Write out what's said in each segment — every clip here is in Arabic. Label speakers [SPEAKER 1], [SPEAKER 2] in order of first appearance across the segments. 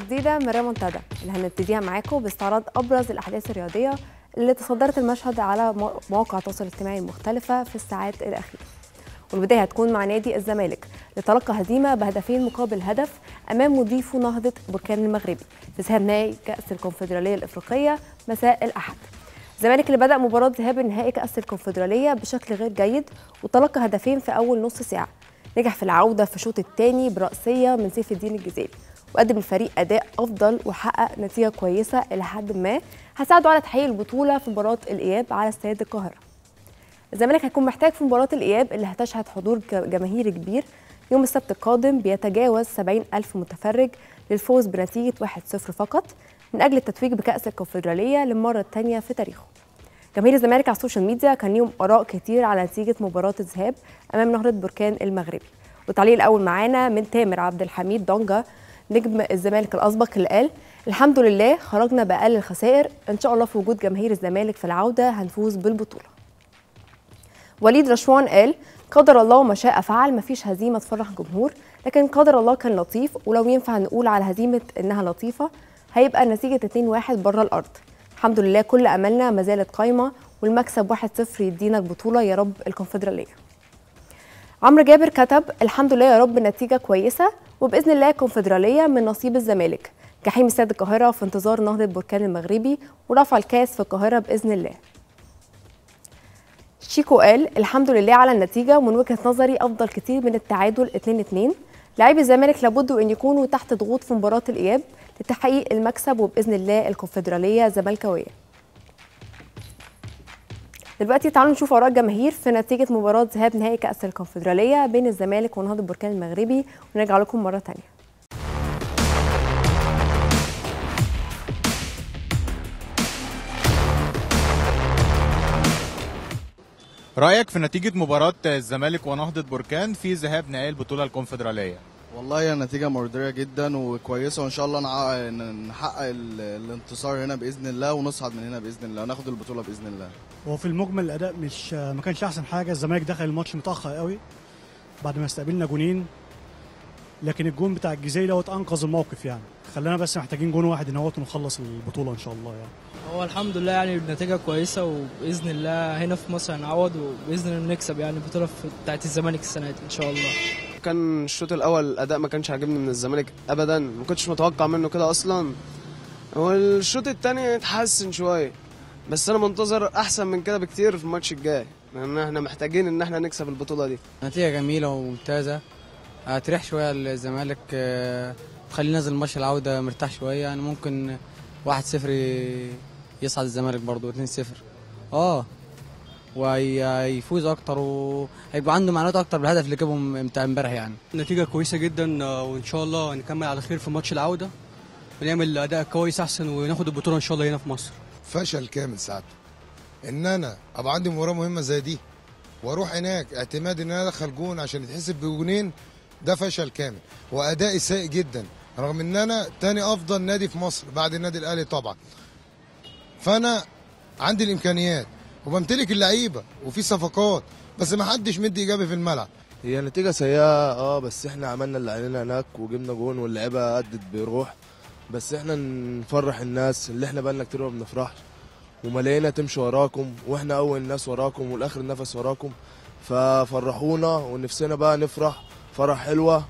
[SPEAKER 1] جديدة من ريمونتادا اللي هنبتديها معاكم باستعراض أبرز الأحداث الرياضية اللي تصدرت المشهد على مواقع التواصل الاجتماعي المختلفه في الساعات الأخيرة والبداية هتكون مع نادي الزمالك لتلقى هزيمة بهدفين مقابل هدف أمام مضيفه نهضة بركان المغربي في سهام نهائي كأس الكونفدرالية الإفريقية مساء الأحد الزمالك اللي بدأ مباراة ذهاب نهائي كأس الكونفدرالية بشكل غير جيد وتلقى هدفين في أول نص ساعة نجح في العودة في الشوط الثاني برأسية من سيف الدين الجزائري وقدم الفريق اداء افضل وحقق نتيجه كويسه الى حد ما هتساعده على تحقيق البطوله في مباراه الاياب على استاد القاهره الزمالك هيكون محتاج في مباراه الاياب اللي هتشهد حضور جماهيري كبير يوم السبت القادم بيتجاوز 70 ألف متفرج للفوز بنتيجة 1-0 فقط من أجل التتويج بكأس الكونفدرالية للمرة الثانية في تاريخه. جماهير الزمالك على السوشيال ميديا كان ليهم آراء كتير على نتيجة مباراة الذهاب أمام نهضة بركان المغربي. والتعليق الأول معانا من تامر عبد الحميد دونجا نجم الزمالك الاسبق اللي قال الحمد لله خرجنا باقل الخسائر ان شاء الله في وجود جماهير الزمالك في العوده هنفوز بالبطوله وليد رشوان قال قدر الله ما شاء فعل مفيش هزيمه تفرح جمهور لكن قدر الله كان لطيف ولو ينفع نقول على هزيمه انها لطيفه هيبقى نتيجه 2-1 بره الارض الحمد لله كل املنا ما زالت قايمه والمكسب 1-0 يدينا البطوله يا رب الكونفدراليه عمرو جابر كتب الحمد لله يا رب نتيجه كويسه وباذن الله كونفدراليه من نصيب الزمالك جحيم استاد القاهره في انتظار نهضه بركان المغربي ورفع الكاس في القاهره باذن الله شيكو قال الحمد لله على النتيجه ومن وجهه نظري افضل كتير من التعادل 2 2 لاعبي الزمالك لابد ان يكونوا تحت ضغوط في مباراه الاياب لتحقيق المكسب وباذن الله الكونفدراليه زملكاويه دلوقتي تعالوا نشوف اراء الجماهير في نتيجه مباراه ذهاب نهائي كاس الكونفدراليه بين الزمالك ونهضه بركان المغربي ونرجع لكم مره ثانيه
[SPEAKER 2] رايك في نتيجه مباراه الزمالك ونهضه بركان في ذهاب نهائي البطوله الكونفدراليه
[SPEAKER 3] والله النتيجه نتيجة مرضية جدا وكويسة وإن شاء الله نحقق الانتصار هنا بإذن الله ونصعد من هنا بإذن الله ناخد البطولة بإذن الله.
[SPEAKER 4] هو في المجمل الأداء مش ما كانش أحسن حاجة الزمالك دخل الماتش متأخر
[SPEAKER 2] قوي بعد ما استقبلنا جونين لكن الجون بتاع الجزيرة دوت أنقذ
[SPEAKER 5] الموقف يعني خلانا بس محتاجين جون واحد نهوت ونخلص البطولة إن شاء الله يعني.
[SPEAKER 1] هو الحمد لله يعني النتيجة كويسة وبإذن الله هنا في مصر هنعوض وبإذن الله نكسب يعني البطولة بتاعت الزمالك السنة دي إن شاء الله.
[SPEAKER 5] كان الشوط الاول الاداء ما كانش عاجبني من الزمالك ابدا ما
[SPEAKER 2] كنتش متوقع منه كده اصلا والشوط الثاني اتحسن شويه بس انا منتظر احسن من كده بكتير في الماتش الجاي لان احنا محتاجين ان احنا نكسب البطوله دي
[SPEAKER 1] نتيجه جميله وممتازه هتريح شويه الزمالك آه، تخليه نازل ماتش العوده مرتاح شويه يعني ممكن 1-0 يصعد الزمالك برضه 2-0 اه وهيفوز اكتر وهيبقى عنده معلومات اكتر بالهدف اللي جابه امبارح يعني نتيجه كويسه جدا آه، وان شاء الله نكمل على خير في
[SPEAKER 3] ماتش العوده ونعمل اداء كويس احسن وناخد البطوله ان شاء الله هنا في مصر فشل كامل ساعتها ان انا ابقى عندي مباراه مهمه زي دي واروح هناك اعتماد ان انا ادخل جون عشان يتحسب بجونين ده فشل كامل وادائي سيء جدا رغم ان انا تاني افضل نادي في مصر بعد النادي الاهلي طبعا فانا
[SPEAKER 6] عندي الامكانيات وبمتلك اللعيبه وفي صفقات بس ما حدش مدي ايجابي في
[SPEAKER 1] الملعب هي نتيجة سيئة اه بس احنا عملنا اللي علينا هناك وجبنا جون واللعيبة أدت بروح بس احنا نفرح الناس اللي احنا بقالنا كتير ما بنفرحش وملاقينا تمشي وراكم واحنا أول ناس وراكم والآخر نفس وراكم ففرحونا
[SPEAKER 3] ونفسنا بقى نفرح فرح حلوة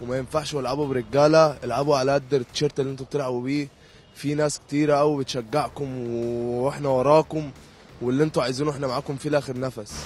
[SPEAKER 3] وما ينفعش العبوا برجالة العبوا على قد التيشيرت اللي انتوا بتلعبوا بيه في ناس كتيرة قوي بتشجعكم واحنا وراكم واللي انتوا عايزينه احنا معاكم فيه لاخر نفس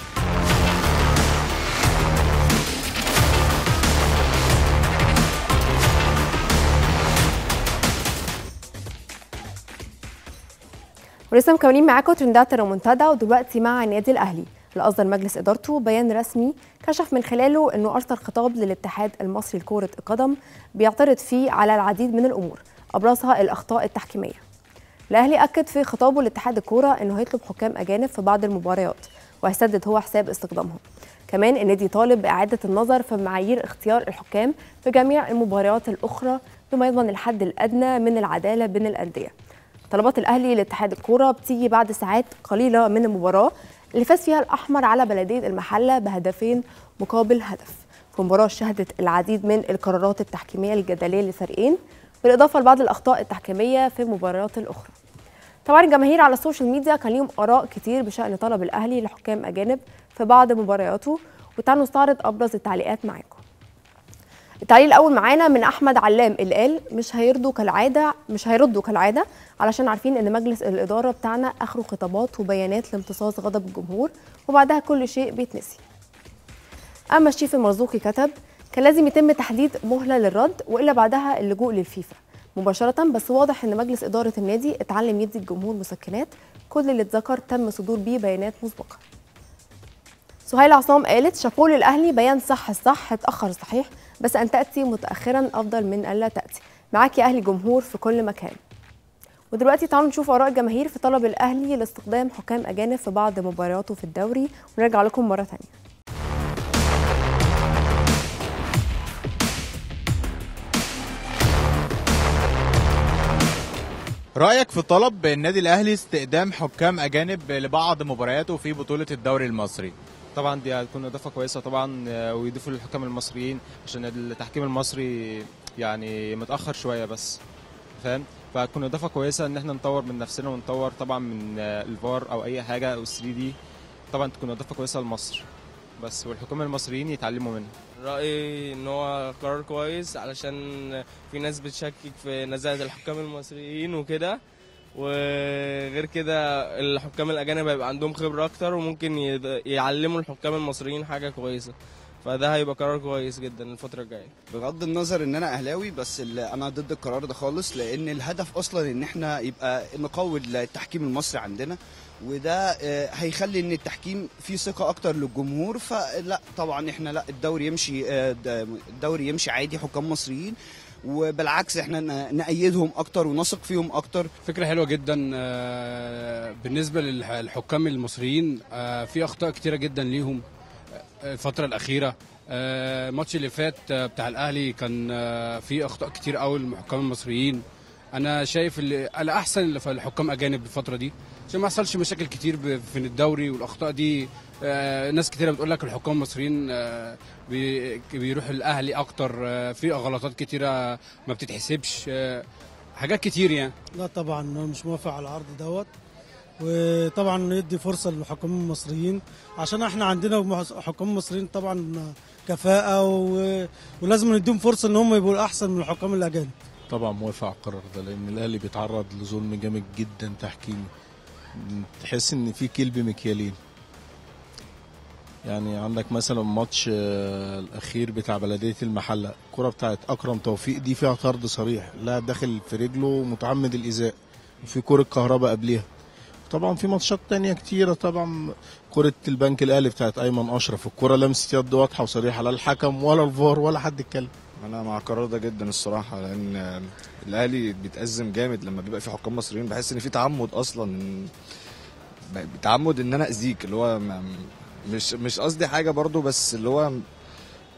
[SPEAKER 1] ولسه مكملين معاكم ترندات الرومنتادا ودلوقتي مع النادي الاهلي اللي اصدر مجلس ادارته بيان رسمي كشف من خلاله انه ارسل خطاب للاتحاد المصري لكره القدم بيعترض فيه على العديد من الامور ابرزها الاخطاء التحكيميه الاهلي اكد في خطابه لاتحاد الكوره انه هيطلب حكام اجانب في بعض المباريات وهيسدد هو حساب استخدامهم كمان النادي طالب باعاده النظر في معايير اختيار الحكام في جميع المباريات الاخرى بما يضمن الحد الادنى من العداله بين الانديه طلبات الاهلي لاتحاد الكوره بتيجي بعد ساعات قليله من المباراه اللي فاز فيها الاحمر على بلديه المحله بهدفين مقابل هدف في مباراه شهدت العديد من القرارات التحكيميه الجدليه لفريقين بالاضافه لبعض الاخطاء التحكيميه في المباريات الاخرى طبعا الجماهير على السوشيال ميديا كان ليهم اراء كتير بشان طلب الاهلي لحكام اجانب في بعض مبارياته وتعالوا نستعرض ابرز التعليقات معاكم التعليق الاول معانا من احمد علام اللي قال مش هيردوا كالعاده مش هيردوا كالعاده علشان عارفين ان مجلس الاداره بتاعنا اخره خطابات وبيانات لامتصاص غضب الجمهور وبعدها كل شيء بيتنسي اما الشيف المرزوقي كتب كان لازم يتم تحديد مهله للرد والا بعدها اللجوء للفيفا مباشره بس واضح ان مجلس اداره النادي اتعلم يدي الجمهور مسكنات كل اللي اتذكر تم صدور بيه بيانات مسبقه سهيل عصام قالت شابوه للاهلي بيان صح الصح اتاخر صحيح بس ان تاتي متاخرا افضل من الا تاتي معاك يا اهلي جمهور في كل مكان ودلوقتي تعالوا نشوف اراء الجماهير في طلب الاهلي لاستخدام حكام اجانب في بعض مبارياته في الدوري ونرجع لكم مره ثانيه
[SPEAKER 2] رايك في طلب النادي الاهلي استقدام حكام اجانب لبعض مبارياته في بطوله الدوري المصري طبعا دي هتكون اضافه كويسه طبعا آه، ويضيفوا للحكام المصريين عشان التحكيم المصري يعني متاخر شويه بس فاهم فهتكون اضافه كويسه ان احنا نطور من نفسنا ونطور طبعا من آه، الفار او اي حاجه او 3 دي طبعا تكون اضافه كويسه لمصر بس والحكام المصريين يتعلموا منها رأيي إن هو قرار كويس علشان في ناس بتشكك في نزاهة الحكام المصريين وكده وغير كده الحكام الأجانب هيبقى عندهم خبرة أكتر وممكن يعلموا الحكام المصريين حاجة كويسة فده هيبقى قرار كويس جدا الفتره الجايه
[SPEAKER 5] بغض النظر ان انا اهلاوي بس انا ضد القرار ده خالص لان الهدف اصلا ان احنا يبقى نقوي التحكيم المصري عندنا وده آه، هيخلي ان التحكيم فيه ثقه اكتر للجمهور فلا طبعا احنا لا الدوري يمشي آه، الدوري يمشي عادي حكام مصريين وبالعكس احنا
[SPEAKER 4] نأيدهم اكتر ونثق فيهم اكتر فكره حلوه جدا آه، بالنسبه للحكام المصريين في اخطاء كتيره جدا ليهم الفتره الاخيره الماتش اللي فات بتاع الاهلي كان في اخطاء كتير قوي للحكام المصريين انا شايف اللي الاحسن اللي في الحكام اجانب الفتره دي عشان ما حصلش مشاكل كتير في الدوري والاخطاء دي آه ناس كتيره بتقول لك الحكام المصريين آه بي بيروح الاهلي اكتر آه في غلطات كتيره ما بتتحسبش آه، حاجات كتير يعني
[SPEAKER 2] لا طبعا انا مش موافق على العرض دوت وطبعا ندي فرصه للحكام المصريين عشان احنا عندنا حكام مصريين طبعا كفاءه و... ولازم نديهم فرصه ان هم يبقوا احسن من الحكام الاجانب طبعا موافق على القرار ده لان الاهلي بيتعرض لظلم جامد جدا تحكيمي
[SPEAKER 4] تحس ان في كلب مكيالين يعني عندك مثلا ماتش آه، الاخير بتاع بلديه المحله الكره بتاعت اكرم توفيق دي فيها طرد صريح لاعب داخل في رجله متعمد الايذاء وفي كره كهرباء قبليها طبعا في ماتشات تانية كتيرة طبعا كرة البنك الأهلي بتاعت أيمن أشرف الكرة لمست يد واضحة
[SPEAKER 3] وصريحة لا الحكم ولا الفار ولا حد اتكلم انا مع القرار ده جدا الصراحه لان الاهلي بيتازم جامد لما بيبقى في حكام مصريين بحس ان في تعمد اصلا بتعمد ان انا اذيك اللي هو مش مش قصدي حاجه برضو بس اللي هو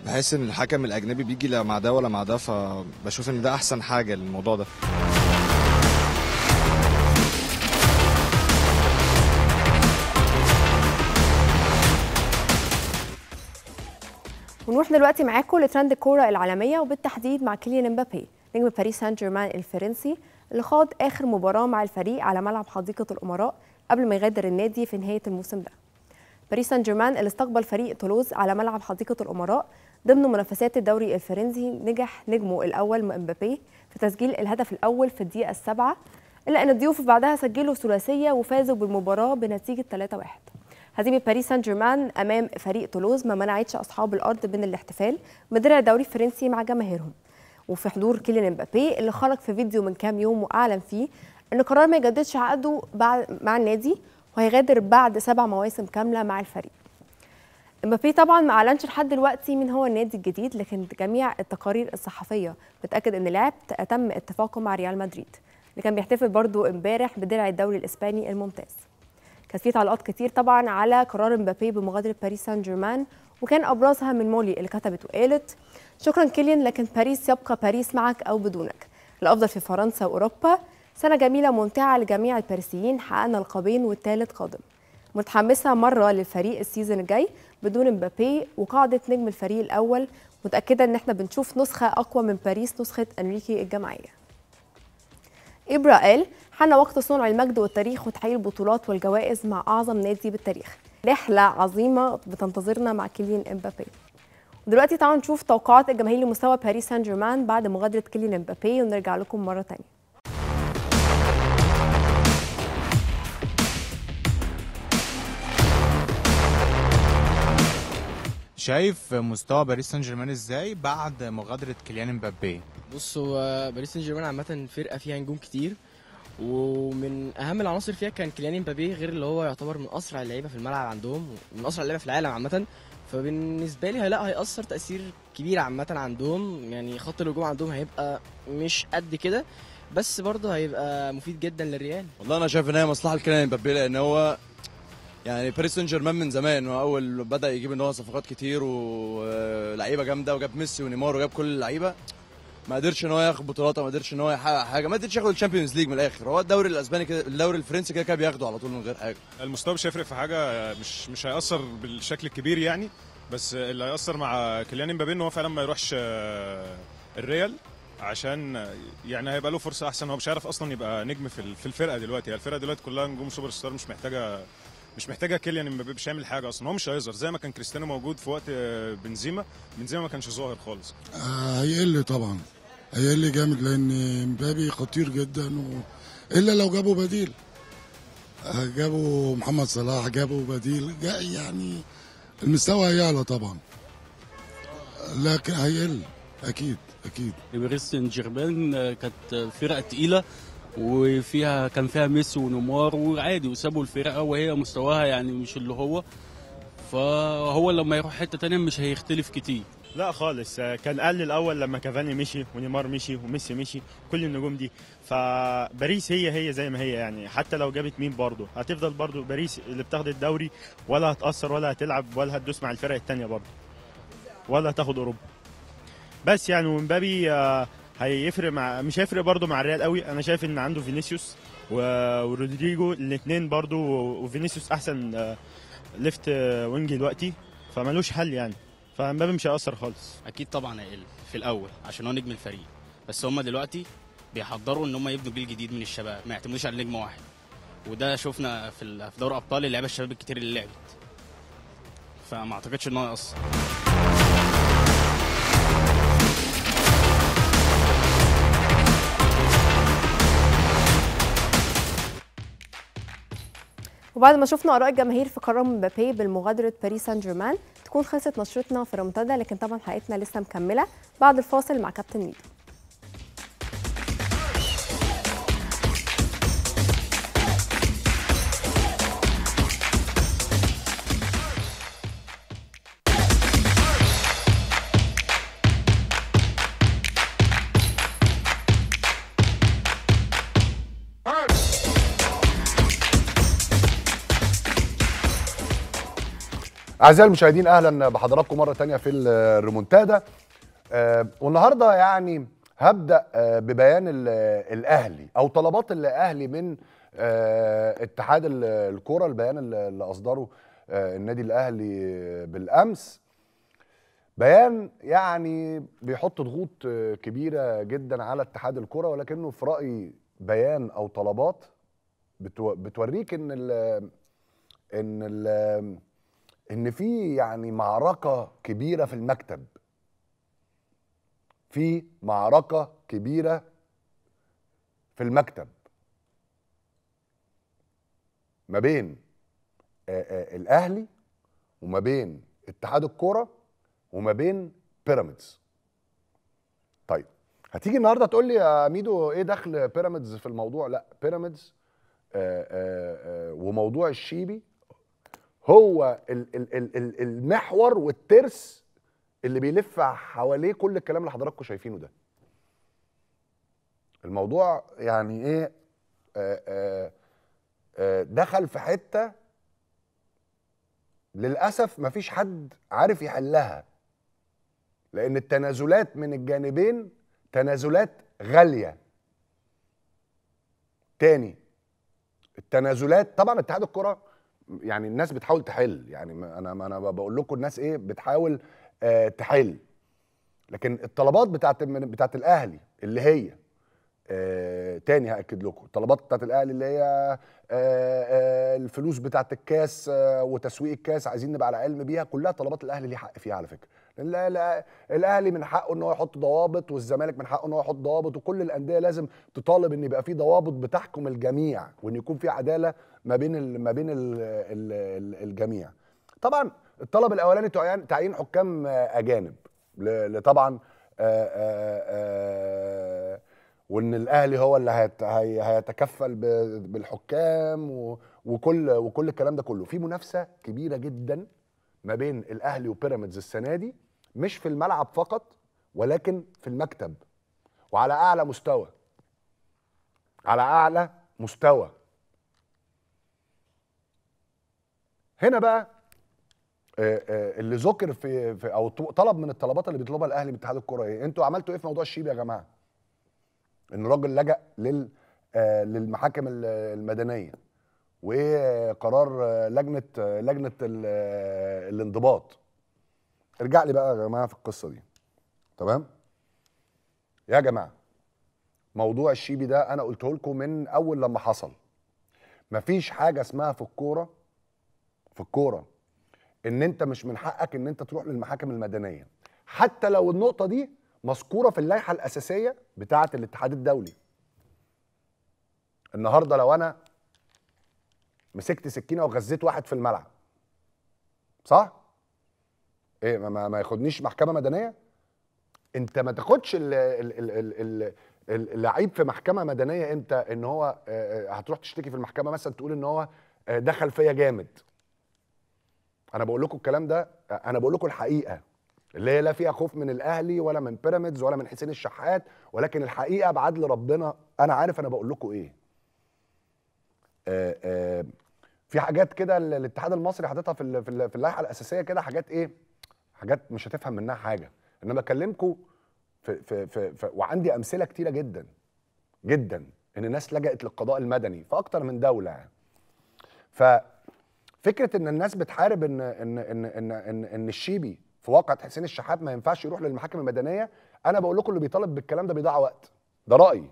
[SPEAKER 3] بحس ان الحكم الاجنبي بيجي لا مع ده ولا مع ده فبشوف ان ده احسن حاجه للموضوع ده
[SPEAKER 1] ونروح دلوقتي معاكم لترند الكوره العالميه وبالتحديد مع كيليان امبابي نجم باريس سان جيرمان الفرنسي اللي خاض اخر مباراه مع الفريق على ملعب حديقه الامراء قبل ما يغادر النادي في نهايه الموسم ده باريس سان جيرمان اللي استقبل فريق تولوز على ملعب حديقه الامراء ضمن منافسات الدوري الفرنسي نجح نجمه الاول امبابي في تسجيل الهدف الاول في الدقيقه السابعه الا ان الضيوف بعدها سجلوا ثلاثيه وفازوا بالمباراه بنتيجه 3-1 هزيمه باريس سان جيرمان امام فريق تولوز ما منعتش اصحاب الارض من الاحتفال بدرع الدوري الفرنسي مع جماهيرهم وفي حضور كيليان امبابي اللي خرج في فيديو من كام يوم واعلن فيه ان قرار ما يجددش عقده مع النادي وهيغادر بعد سبع مواسم كامله مع الفريق امبابي طبعا ما اعلنش لحد دلوقتي مين هو النادي الجديد لكن جميع التقارير الصحفيه بتاكد ان اللاعب تم اتفاقه مع ريال مدريد اللي كان بيحتفل برضه امبارح بدرع الدوري الاسباني الممتاز كان في تعليقات كتير طبعا على قرار مبابي بمغادره باريس سان جيرمان وكان ابرزها من مولي اللي كتبت وقالت شكرا كيليان لكن باريس يبقى باريس معك او بدونك الافضل في فرنسا واوروبا سنه جميله ممتعه لجميع الباريسيين حققنا القابين والثالث قادم متحمسه مره للفريق السيزون الجاي بدون مبابي وقاعده نجم الفريق الاول متاكده ان احنا بنشوف نسخه اقوى من باريس نسخه انريكي الجماعيه إبرا قال حان وقت صنع المجد والتاريخ وتحقيق البطولات والجوائز مع أعظم نادي بالتاريخ رحلة عظيمة بتنتظرنا مع كيلين امبابي دلوقتي تعالوا نشوف توقعات الجماهير لمستوى باريس سان جيرمان بعد مغادرة كيلين امبابي ونرجع لكم مرة تانية
[SPEAKER 2] شايف مستوى باريس سان جيرمان ازاي بعد مغادره كيليان امبابي
[SPEAKER 1] بص هو باريس سان جيرمان عامه فرقه فيها نجوم كتير ومن اهم العناصر فيها كان كيليان امبابي غير
[SPEAKER 3] اللي هو يعتبر من اسرع اللعيبه في الملعب عندهم من اسرع اللعيبه في العالم عامه فبالنسبه لي لا هيأثر تأثير كبير عامة عندهم يعني خط الهجوم عندهم هيبقى مش قد كده بس برضه هيبقى مفيد جدا للريال والله انا شايف ان هي مصلحه لكيليان امبابي لان هو يعني باريس سان جيرمان من زمان هو اول بدا يجيب ان هو صفقات كتير ولعيبه جامده وجاب ميسي ونيمار وجاب كل اللعيبه ما قدرش ان هو ياخد بطولات ما قدرش ان هو يحقق حاجه ما قدرش ياخد الشامبيونز ليج من الاخر هو الدوري الاسباني كده الدوري الفرنسي كده كده بياخده على طول من غير حاجه
[SPEAKER 2] المستوى مش هيفرق في حاجه مش مش هياثر بالشكل الكبير يعني بس اللي هياثر مع كيليان امبابي ان هو فعلا ما يروحش آه، الريال عشان يعني هيبقى له فرصه احسن هو مش عارف اصلا يبقى نجم في الفرقه دلوقتي هي الفرقه دلوقتي كلها نجوم سوبر ستار مش محتاجه مش محتاجه كيليان امبابي مش هيعمل حاجه اصلا هو مش هيظهر زي ما كان كريستيانو موجود في وقت آه، بنزيما بنزيما ما كانش ظاهر خالص
[SPEAKER 4] آه، هيقل طبعا هيقل جامد لان
[SPEAKER 6] امبابي خطير جدا و... الا لو جابوا بديل آه جابوا
[SPEAKER 4] محمد صلاح جابوا بديل جا يعني المستوى هيعلى طبعا لكن هيقل اكيد اكيد
[SPEAKER 1] باريس سان جيرمان آه،
[SPEAKER 4] كانت فرقه تقيله وفيها كان فيها ميسي ونيمار وعادي وسابوا الفرقه وهي مستواها يعني مش اللي هو فهو لما يروح حته تانية مش هيختلف
[SPEAKER 2] كتير لا خالص كان قال الاول لما كافاني مشي ونيمار مشي وميسي مشي كل النجوم دي فباريس هي هي زي ما هي يعني حتى لو جابت مين برضه هتفضل برضه باريس اللي بتاخد الدوري ولا هتاثر ولا هتلعب ولا هتدوس مع الفرق التانية برضه ولا هتاخد اوروبا بس يعني ومبابي آه، هيفرق مع مش هيفرق برضه مع الريال قوي انا شايف ان عنده فينيسيوس ورودريجو الاثنين برضه وفينيسيوس احسن ليفت آه، وينج آه، دلوقتي فمالوش حل يعني فامبابي مش هيأثر خالص اكيد طبعا هيقل في الاول عشان هو نجم الفريق بس هم دلوقتي بيحضروا ان هم يبنوا جيل جديد من الشباب ما يعتمدوش على نجم واحد وده شفنا في دوري ابطال اللعيبه الشباب الكتير اللي لعبت فما اعتقدش ان هو يأثر
[SPEAKER 1] وبعد ما شفنا اراء الجماهير في قرار مبابي بالمغادره باريس سان جيرمان تكون خلصت نشرتنا في رمضان لكن طبعا حلقتنا لسه مكمله بعد الفاصل مع كابتن ميدو
[SPEAKER 3] أعزائي المشاهدين أهلا بحضراتكم مرة تانية في الريمونتادا أه والنهاردة يعني هبدأ آه، ببيان الأهلي أو طلبات الأهلي من أه اتحاد الكرة البيان اللي أصدره آه، النادي الأهلي بالأمس بيان يعني بيحط ضغوط آه، كبيرة جدا على اتحاد الكرة ولكنه في رأيي بيان أو طلبات بتوريك إن الـ إن الـ ان في يعني معركه كبيره في المكتب في معركه كبيره في المكتب ما بين الاهلي وما بين اتحاد الكوره وما بين بيراميدز طيب هتيجي النهارده تقول لي يا ميدو ايه دخل بيراميدز في الموضوع لا بيراميدز وموضوع الشيبي هو المحور والترس اللي بيلف حواليه كل الكلام اللي حضراتكم شايفينه ده الموضوع يعني ايه آآ آآ آآ دخل في حته للاسف مفيش حد عارف يحلها لان التنازلات من الجانبين تنازلات غاليه تاني التنازلات طبعا اتحاد الكره يعني الناس بتحاول تحل يعني انا انا بقول لكم الناس ايه بتحاول آه تحل لكن الطلبات بتاعت بتاعت الاهلي اللي هي آه تاني هاكد لكم الطلبات بتاعت الاهلي اللي هي آه آه الفلوس بتاعت الكاس آه وتسويق الكاس عايزين نبقى على علم بيها كلها طلبات الاهلي ليه حق فيها على فكره لان الاهلي من حقه ان هو يحط ضوابط والزمالك من حقه ان هو يحط ضوابط وكل الانديه لازم تطالب ان يبقى في ضوابط بتحكم الجميع وان يكون في عداله ما بين ما بين الجميع طبعا الطلب الاولاني تعيين حكام اجانب طبعا وان الاهلي هو اللي هيتكفل بالحكام وكل وكل الكلام ده كله في منافسه كبيره جدا ما بين الاهلي وبيراميدز السنه دي مش في الملعب فقط ولكن في المكتب وعلى اعلى مستوى على اعلى مستوى هنا بقى آه، آه، اللي ذكر في, او طلب من الطلبات اللي بيطلبها الاهلي من اتحاد الكره ايه انتوا عملتوا ايه في موضوع الشيب يا جماعه ان راجل لجا لل آه، للمحاكم المدنيه وايه قرار لجنه لجنه الانضباط ارجع لي بقى يا جماعه في القصه دي تمام يا جماعه موضوع الشيبي ده انا قلته لكم من اول لما حصل مفيش حاجه اسمها في الكوره في الكوره ان انت مش من حقك ان انت تروح للمحاكم المدنيه حتى لو النقطه دي مذكوره في اللائحه الاساسيه بتاعه الاتحاد الدولي النهارده لو انا مسكت سكينه وغزيت واحد في الملعب صح ايه ما, ما ياخدنيش محكمه مدنيه انت ما تاخدش اللعيب في محكمه مدنيه امتى ان هو آه، آه، هتروح تشتكي في المحكمه مثلا تقول ان هو آه، دخل فيا جامد انا بقول لكم الكلام ده انا بقول لكم الحقيقه اللي هي لا فيها خوف من الاهلي ولا من بيراميدز ولا من حسين الشحات ولكن الحقيقه بعدل ربنا انا عارف انا بقول لكم ايه في حاجات كده الاتحاد المصري حاططها في في اللائحه الاساسيه كده حاجات ايه حاجات مش هتفهم منها حاجه انما بكلمكم في, في, في, في وعندي امثله كتيره جدا جدا ان الناس لجأت للقضاء المدني في اكتر من دوله يعني ففكره ان الناس بتحارب ان ان ان ان, إن, إن الشيبي في واقعة حسين الشحات ما ينفعش يروح للمحاكم المدنيه انا بقول لكم اللي بيطالب بالكلام ده بيضيع وقت ده رايي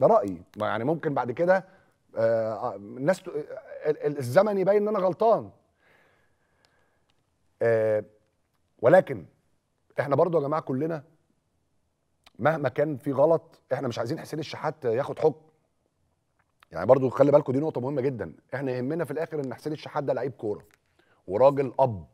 [SPEAKER 3] ده رايي يعني ممكن بعد كده آه, آه، الناس الزمن يبين ان انا غلطان آه ولكن احنا برضو يا جماعه كلنا مهما كان في غلط احنا مش عايزين حسين الشحات ياخد حكم يعني برضو خلي بالكم دي نقطه مهمه جدا احنا يهمنا في الاخر ان حسين الشحات ده لعيب كوره وراجل اب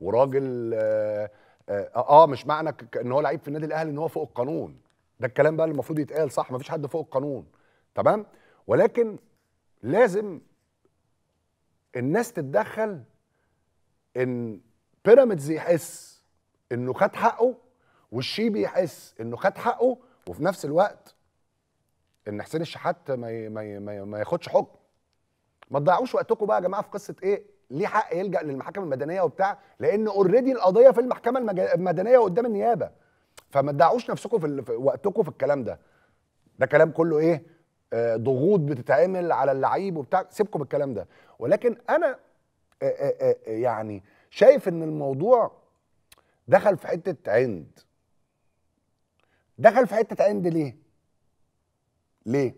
[SPEAKER 3] وراجل آه, آه, اه مش معنى ان هو لعيب في النادي الاهلي ان هو فوق القانون ده الكلام بقى اللي المفروض يتقال صح مفيش حد فوق القانون تمام ولكن لازم الناس تتدخل ان بيراميدز يحس انه خد حقه والشيبي يحس انه خد حقه وفي نفس الوقت ان حسين الشحات ما ي... ما ي... ما, ي... ما ياخدش حكم ما تضيعوش وقتكم بقى يا جماعه في قصه ايه ليه حق يلجا للمحاكم المدنيه وبتاع لان اوريدي القضيه في المحكمه المج... المدنيه وقدام النيابه فما تضيعوش نفسكم في, ال... في وقتكم في الكلام ده ده كلام كله ايه آه، ضغوط بتتعمل على اللعيب وبتاع سيبكم بالكلام ده ولكن انا آآ آه، آه، يعني شايف ان الموضوع دخل في حته عند دخل في حته عند ليه ليه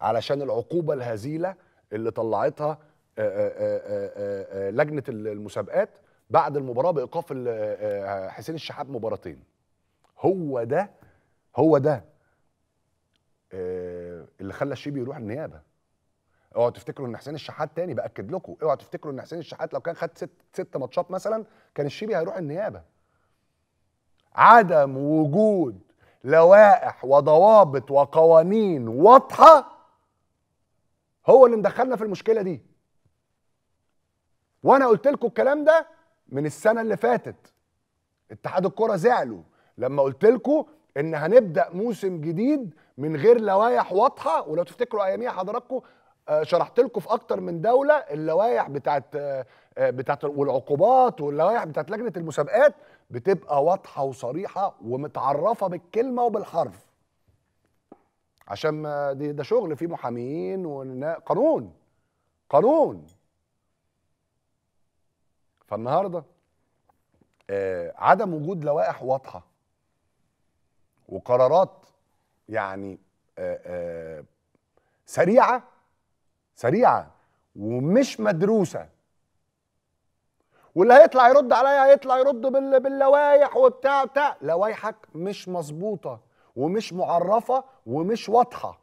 [SPEAKER 3] علشان العقوبه الهزيله اللي طلعتها آه، آه، آه، لجنه المسابقات بعد المباراه بايقاف حسين الشحات مباراتين هو ده هو ده اللي خلى الشيبي يروح النيابه اوعوا تفتكروا ان حسين الشحات تاني باكد لكم اوعوا تفتكروا ان حسين الشحات لو كان خد ست ست ماتشات مثلا كان الشيبي هيروح النيابه عدم وجود لوائح وضوابط وقوانين واضحه هو اللي مدخلنا في المشكله دي وانا قلت لكم الكلام ده من السنه اللي فاتت اتحاد الكره زعلوا لما قلت لكم ان هنبدا موسم جديد من غير لوائح واضحه ولو تفتكروا اياميها حضراتكم آه، شرحت لكم في اكتر من دوله اللوائح بتاعت آه، آه، بتاعت والعقوبات واللوائح بتاعت لجنه المسابقات بتبقى واضحه وصريحه ومتعرفه بالكلمه وبالحرف عشان دي ده شغل فيه محامين وقانون قانون فالنهارده آه عدم وجود لوائح واضحه وقرارات يعني آه آه سريعه سريعه ومش مدروسه واللي هيطلع يرد عليا هيطلع يرد بال... باللوايح وبتاع بتاع لوايحك مش مظبوطه ومش معرفه ومش واضحه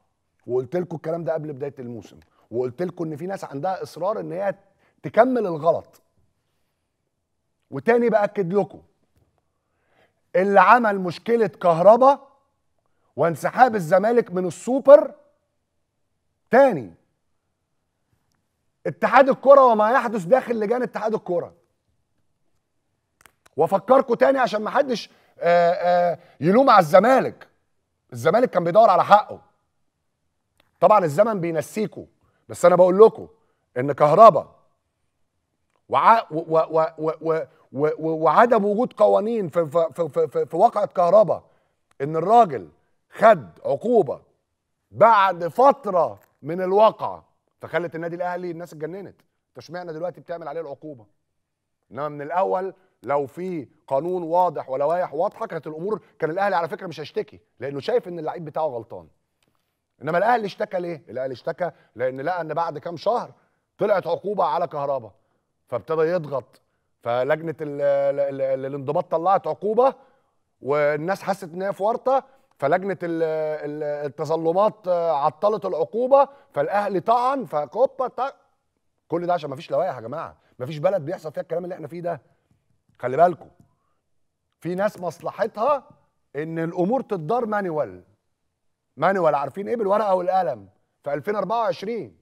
[SPEAKER 3] وقلت لكم الكلام ده قبل بدايه الموسم وقلت لكم ان في ناس عندها اصرار ان هي تكمل الغلط وتاني باكد لكم اللي عمل مشكله كهرباء وانسحاب الزمالك من السوبر تاني اتحاد الكرة وما يحدث داخل لجان اتحاد الكرة وافكركم تاني عشان ما حدش آه، آه، يلوم على الزمالك الزمالك كان بيدور على حقه طبعا الزمن بينسيكوا بس انا بقول لكم ان كهربا وع... و... و... و... و... و... وعدم وجود قوانين في في في, في, في واقعة كهربا ان الراجل خد عقوبة بعد فترة من الواقعة فخلت النادي الاهلي الناس اتجننت انت اشمعنى دلوقتي بتعمل عليه العقوبه انما من الاول لو في قانون واضح ولوائح واضحه كانت الامور كان الاهلي على فكره مش هيشتكي لانه شايف ان اللعيب بتاعه غلطان انما الاهلي اشتكى ليه الاهلي اشتكى لان لقى ان بعد كام شهر طلعت عقوبه على كهربا فابتدى يضغط فلجنه الانضباط طلعت عقوبه والناس حست ان هي في ورطه فلجنه التظلمات آه، عطلت العقوبه فالاهلي طعن فكوبا طعن كل ده عشان مفيش لوائح يا جماعه مفيش بلد بيحصل فيها الكلام اللي احنا فيه ده خلي بالكم في ناس مصلحتها ان الامور تدار مانيوال مانيوال عارفين ايه بالورقه والقلم في 2024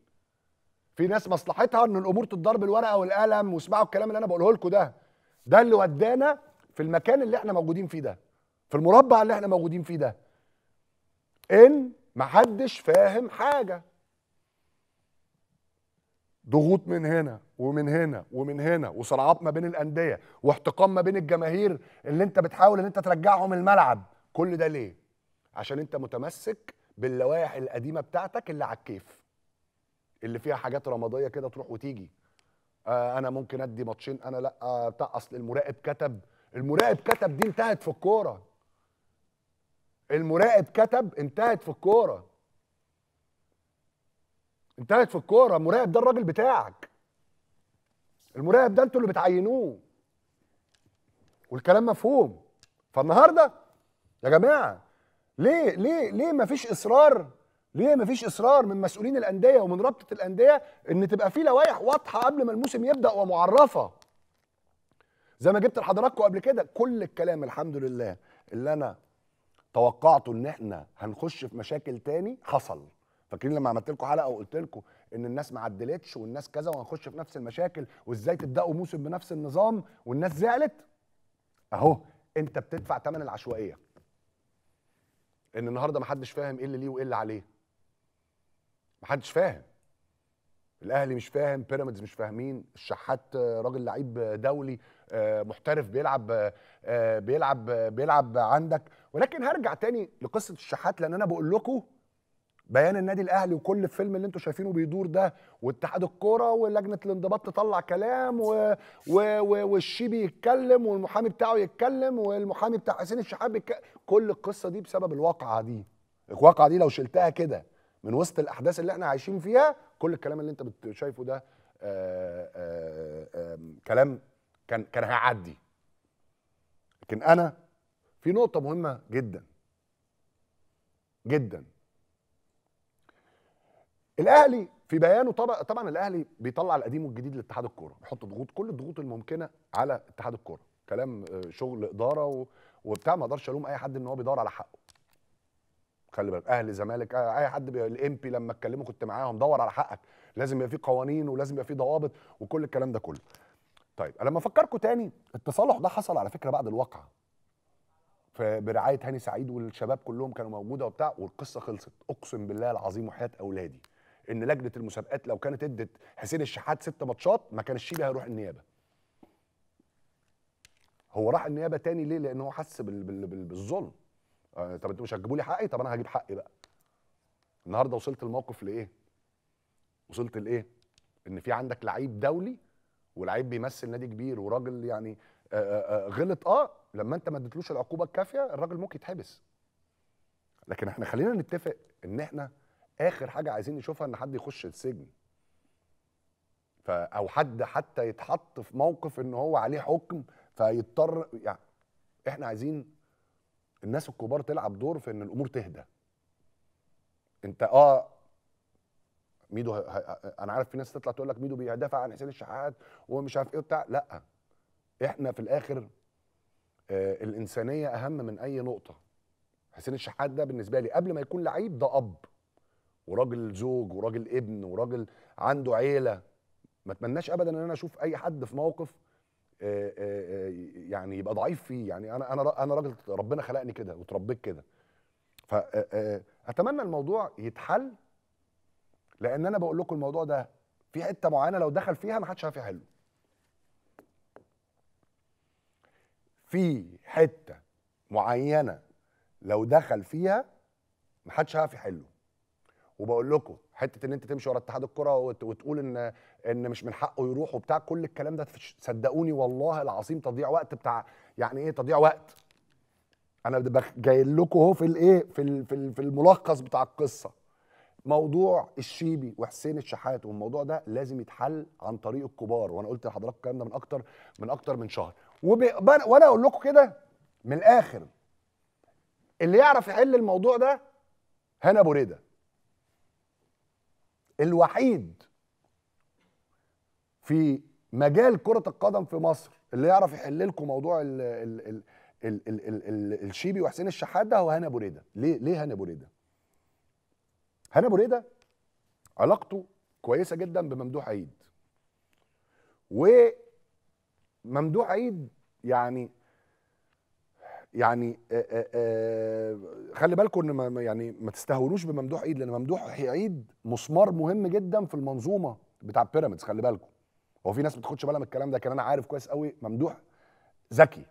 [SPEAKER 3] في ناس مصلحتها ان الامور تدار بالورقه والقلم واسمعوا الكلام اللي انا بقوله لكم ده ده اللي ودانا في المكان اللي احنا موجودين فيه ده في المربع اللي احنا موجودين فيه ده ان محدش فاهم حاجه ضغوط من هنا ومن هنا ومن هنا وصراعات ما بين الانديه واحتقان ما بين الجماهير اللي انت بتحاول ان انت ترجعهم الملعب كل ده ليه عشان انت متمسك باللوائح القديمه بتاعتك اللي على الكيف اللي فيها حاجات رماديه كده تروح وتيجي آه انا ممكن ادي ماتشين انا لا آه بتاع اصل المراقب كتب المراقب كتب دي انتهت في الكوره المراقب كتب انتهت في الكوره انتهت في الكوره المراقب ده الراجل بتاعك المراقب ده انتوا اللي بتعينوه والكلام مفهوم فالنهارده يا جماعه ليه ليه ليه مفيش اصرار ليه مفيش اصرار من مسؤولين الانديه ومن رابطه الانديه ان تبقى في لوائح واضحه قبل ما الموسم يبدا ومعرفه زي ما جبت لحضراتكم قبل كده كل الكلام الحمد لله اللي انا توقعتوا ان احنا هنخش في مشاكل تاني حصل فاكرين لما عملت لكم حلقه وقلت لكم ان الناس ما عدلتش والناس كذا وهنخش في نفس المشاكل وازاي تبداوا موسم بنفس النظام والناس زعلت اهو انت بتدفع ثمن العشوائيه ان النهارده ما حدش فاهم ايه اللي ليه وايه اللي عليه ما حدش فاهم الاهلي مش فاهم بيراميدز مش فاهمين الشحات آه، راجل لعيب آه، دولي آه، محترف بيلعب بيلعب بيلعب عندك ولكن هرجع تاني لقصه الشحات لان انا بقول لكم بيان النادي الاهلي وكل الفيلم اللي انتم شايفينه بيدور ده واتحاد الكوره ولجنه الانضباط تطلع كلام و... و... و... والشيبي يتكلم والمحامي بتاعه يتكلم والمحامي بتاع حسين الشحات بيك... كل القصه دي بسبب الواقعه دي الواقعه دي لو شلتها كده من وسط الاحداث اللي احنا عايشين فيها كل الكلام اللي انت شايفه ده آآ آه، آآ آه، آه، كلام كان كان هيعدي لكن انا في نقطه مهمه جدا جدا الاهلي في بيانه طبعا طبعا الاهلي بيطلع القديم والجديد لاتحاد الكوره بيحط ضغوط كل الضغوط الممكنه على اتحاد الكوره كلام شغل اداره وبتاع ما اقدرش الوم اي حد ان هو بيدور على حقه خلي بالك اهلي زمالك اي حد الام بي لما اتكلموا كنت معاهم دور على حقك لازم يبقى في قوانين ولازم يبقى في ضوابط وكل الكلام ده كله طيب لما افكركم تاني التصالح ده حصل على فكره بعد الواقعه برعايه هاني سعيد والشباب كلهم كانوا موجوده وبتاع والقصه خلصت اقسم بالله العظيم وحياه اولادي ان لجنه المسابقات لو كانت ادت حسين الشحات ست ماتشات ما كانش شيبه هيروح النيابه هو راح النيابه تاني ليه لان هو حس بالظلم آه، طب انتوا مش هتجيبوا لي حقي طب انا هجيب حقي بقى النهارده وصلت الموقف لايه وصلت لايه ان في عندك لعيب دولي ولعيب بيمثل نادي كبير وراجل يعني آه، آه، غلط اه لما انت ما اديتلوش العقوبه الكافيه الراجل ممكن يتحبس لكن احنا خلينا نتفق ان احنا اخر حاجه عايزين نشوفها ان حد يخش السجن فا او حد حتى يتحط في موقف ان هو عليه حكم فيضطر يعني احنا عايزين الناس الكبار تلعب دور في ان الامور تهدى انت اه ميدو ه... ه... انا عارف في ناس تطلع تقول لك ميدو بيدافع عن حسين الشحات ومش عارف ايه وبتاع لا احنا في الاخر آه الانسانيه اهم من اي نقطه حسين الشحات ده بالنسبه لي قبل ما يكون لعيب ده اب وراجل زوج وراجل ابن وراجل عنده عيله ما اتمناش ابدا ان انا اشوف اي حد في موقف آه، آه، آه، يعني يبقى ضعيف فيه يعني انا انا انا راجل ربنا خلقني كده وتربيت كده فاتمنى الموضوع يتحل لان انا بقول لكم الموضوع ده في حته معينه لو دخل فيها ما حدش هيعرف يحله في حته معينه لو دخل فيها ما حدش هيعرف يحله وبقول لكم حته ان انت تمشي ورا اتحاد الكره وتقول ان ان مش من حقه يروح وبتاع كل الكلام ده صدقوني والله العظيم تضييع وقت بتاع يعني ايه تضييع وقت انا جاي لكم اهو في الايه في في الملخص بتاع القصه موضوع الشيبي وحسين الشحات والموضوع ده لازم يتحل عن طريق الكبار وانا قلت لحضراتكم الكلام ده من اكتر من اكتر من شهر وانا اقول لكم كده من الاخر اللي يعرف يحل الموضوع ده هنا ابو ريده الوحيد في مجال كرة القدم في مصر اللي يعرف يحل لكم موضوع ال ال ال ال ال ال ال الشيبي وحسين الشحات ده هو هاني ابو ريده، ليه ليه هاني ابو ريده؟ هاني ابو ريده علاقته كويسه جدا بممدوح عيد. وممدوح عيد يعني يعني خلي بالكم ان ما يعني ما تستهونوش بممدوح عيد لان ممدوح عيد مسمار مهم جدا في المنظومه بتاع بيراميدز خلي بالكم هو في ناس ما بتاخدش بالها من الكلام ده كان انا عارف كويس قوي ممدوح ذكي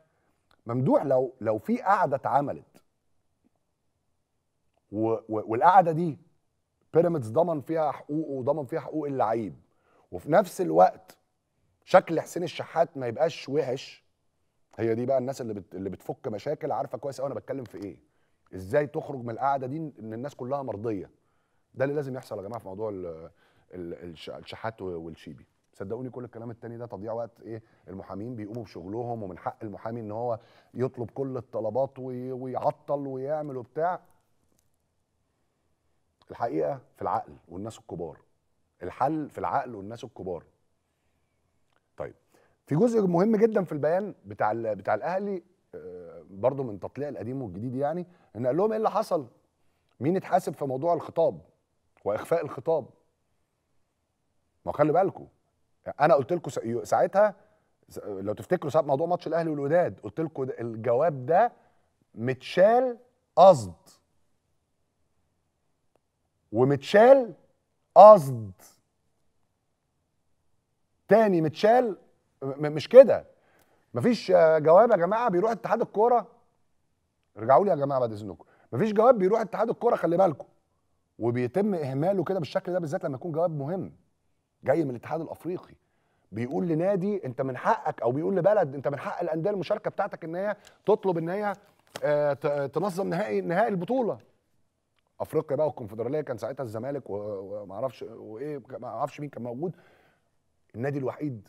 [SPEAKER 3] ممدوح لو لو في قعده اتعملت والقعده دي بيراميدز ضمن فيها حقوقه وضمن فيها حقوق اللعيب وفي نفس الوقت شكل حسين الشحات ما يبقاش وحش هي دي بقى الناس اللي بت... اللي بتفك مشاكل عارفه كويس قوي انا بتكلم في ايه ازاي تخرج من القعده دي ان الناس كلها مرضيه ده اللي لازم يحصل يا جماعه في موضوع ال... الشحات والشيبي صدقوني كل الكلام التاني ده تضييع وقت ايه المحامين بيقوموا بشغلهم ومن حق المحامي ان هو يطلب كل الطلبات وي... ويعطل ويعمل وبتاع الحقيقه في العقل والناس الكبار الحل في العقل والناس الكبار في جزء مهم جدا في البيان بتاع بتاع الاهلي آه، برضه من تطليع القديم والجديد يعني ان قال لهم ايه اللي حصل مين اتحاسب في موضوع الخطاب واخفاء الخطاب ما خلي بالكم انا قلت لكم ساعتها لو تفتكروا ساعه موضوع ماتش الاهلي والوداد قلت لكم الجواب ده متشال قصد ومتشال قصد تاني متشال مش كده مفيش جواب يا جماعه بيروح اتحاد الكوره ارجعوا لي يا جماعه بعد اذنكم مفيش جواب بيروح اتحاد الكوره خلي بالكم وبيتم اهماله كده بالشكل ده بالذات لما يكون جواب مهم جاي من الاتحاد الافريقي بيقول لنادي انت من حقك او بيقول لبلد انت من حق الانديه المشاركه بتاعتك ان هي تطلب ان هي آه، تنظم نهائي نهائي البطوله افريقيا بقى والكونفدراليه كان ساعتها الزمالك وما اعرفش وايه ما اعرفش مين كان موجود النادي الوحيد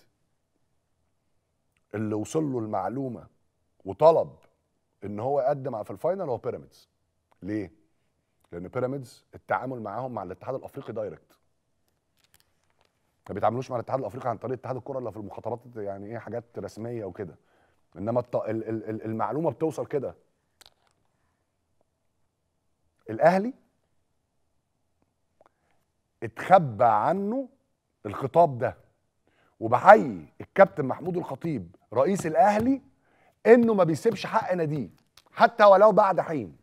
[SPEAKER 3] اللي وصل له المعلومه وطلب ان هو يقدم في الفاينل هو بيراميدز ليه لان بيراميدز التعامل معاهم مع الاتحاد الافريقي دايركت ما بيتعاملوش مع الاتحاد الافريقي عن طريق اتحاد الكره الا في المخاطرات يعني ايه حاجات رسميه وكده انما الت... ال... ال... ال... المعلومه بتوصل كده الاهلي اتخبى عنه الخطاب ده وبحيي الكابتن محمود الخطيب رئيس الاهلي انه ما بيسيبش حق ناديه حتى ولو بعد حين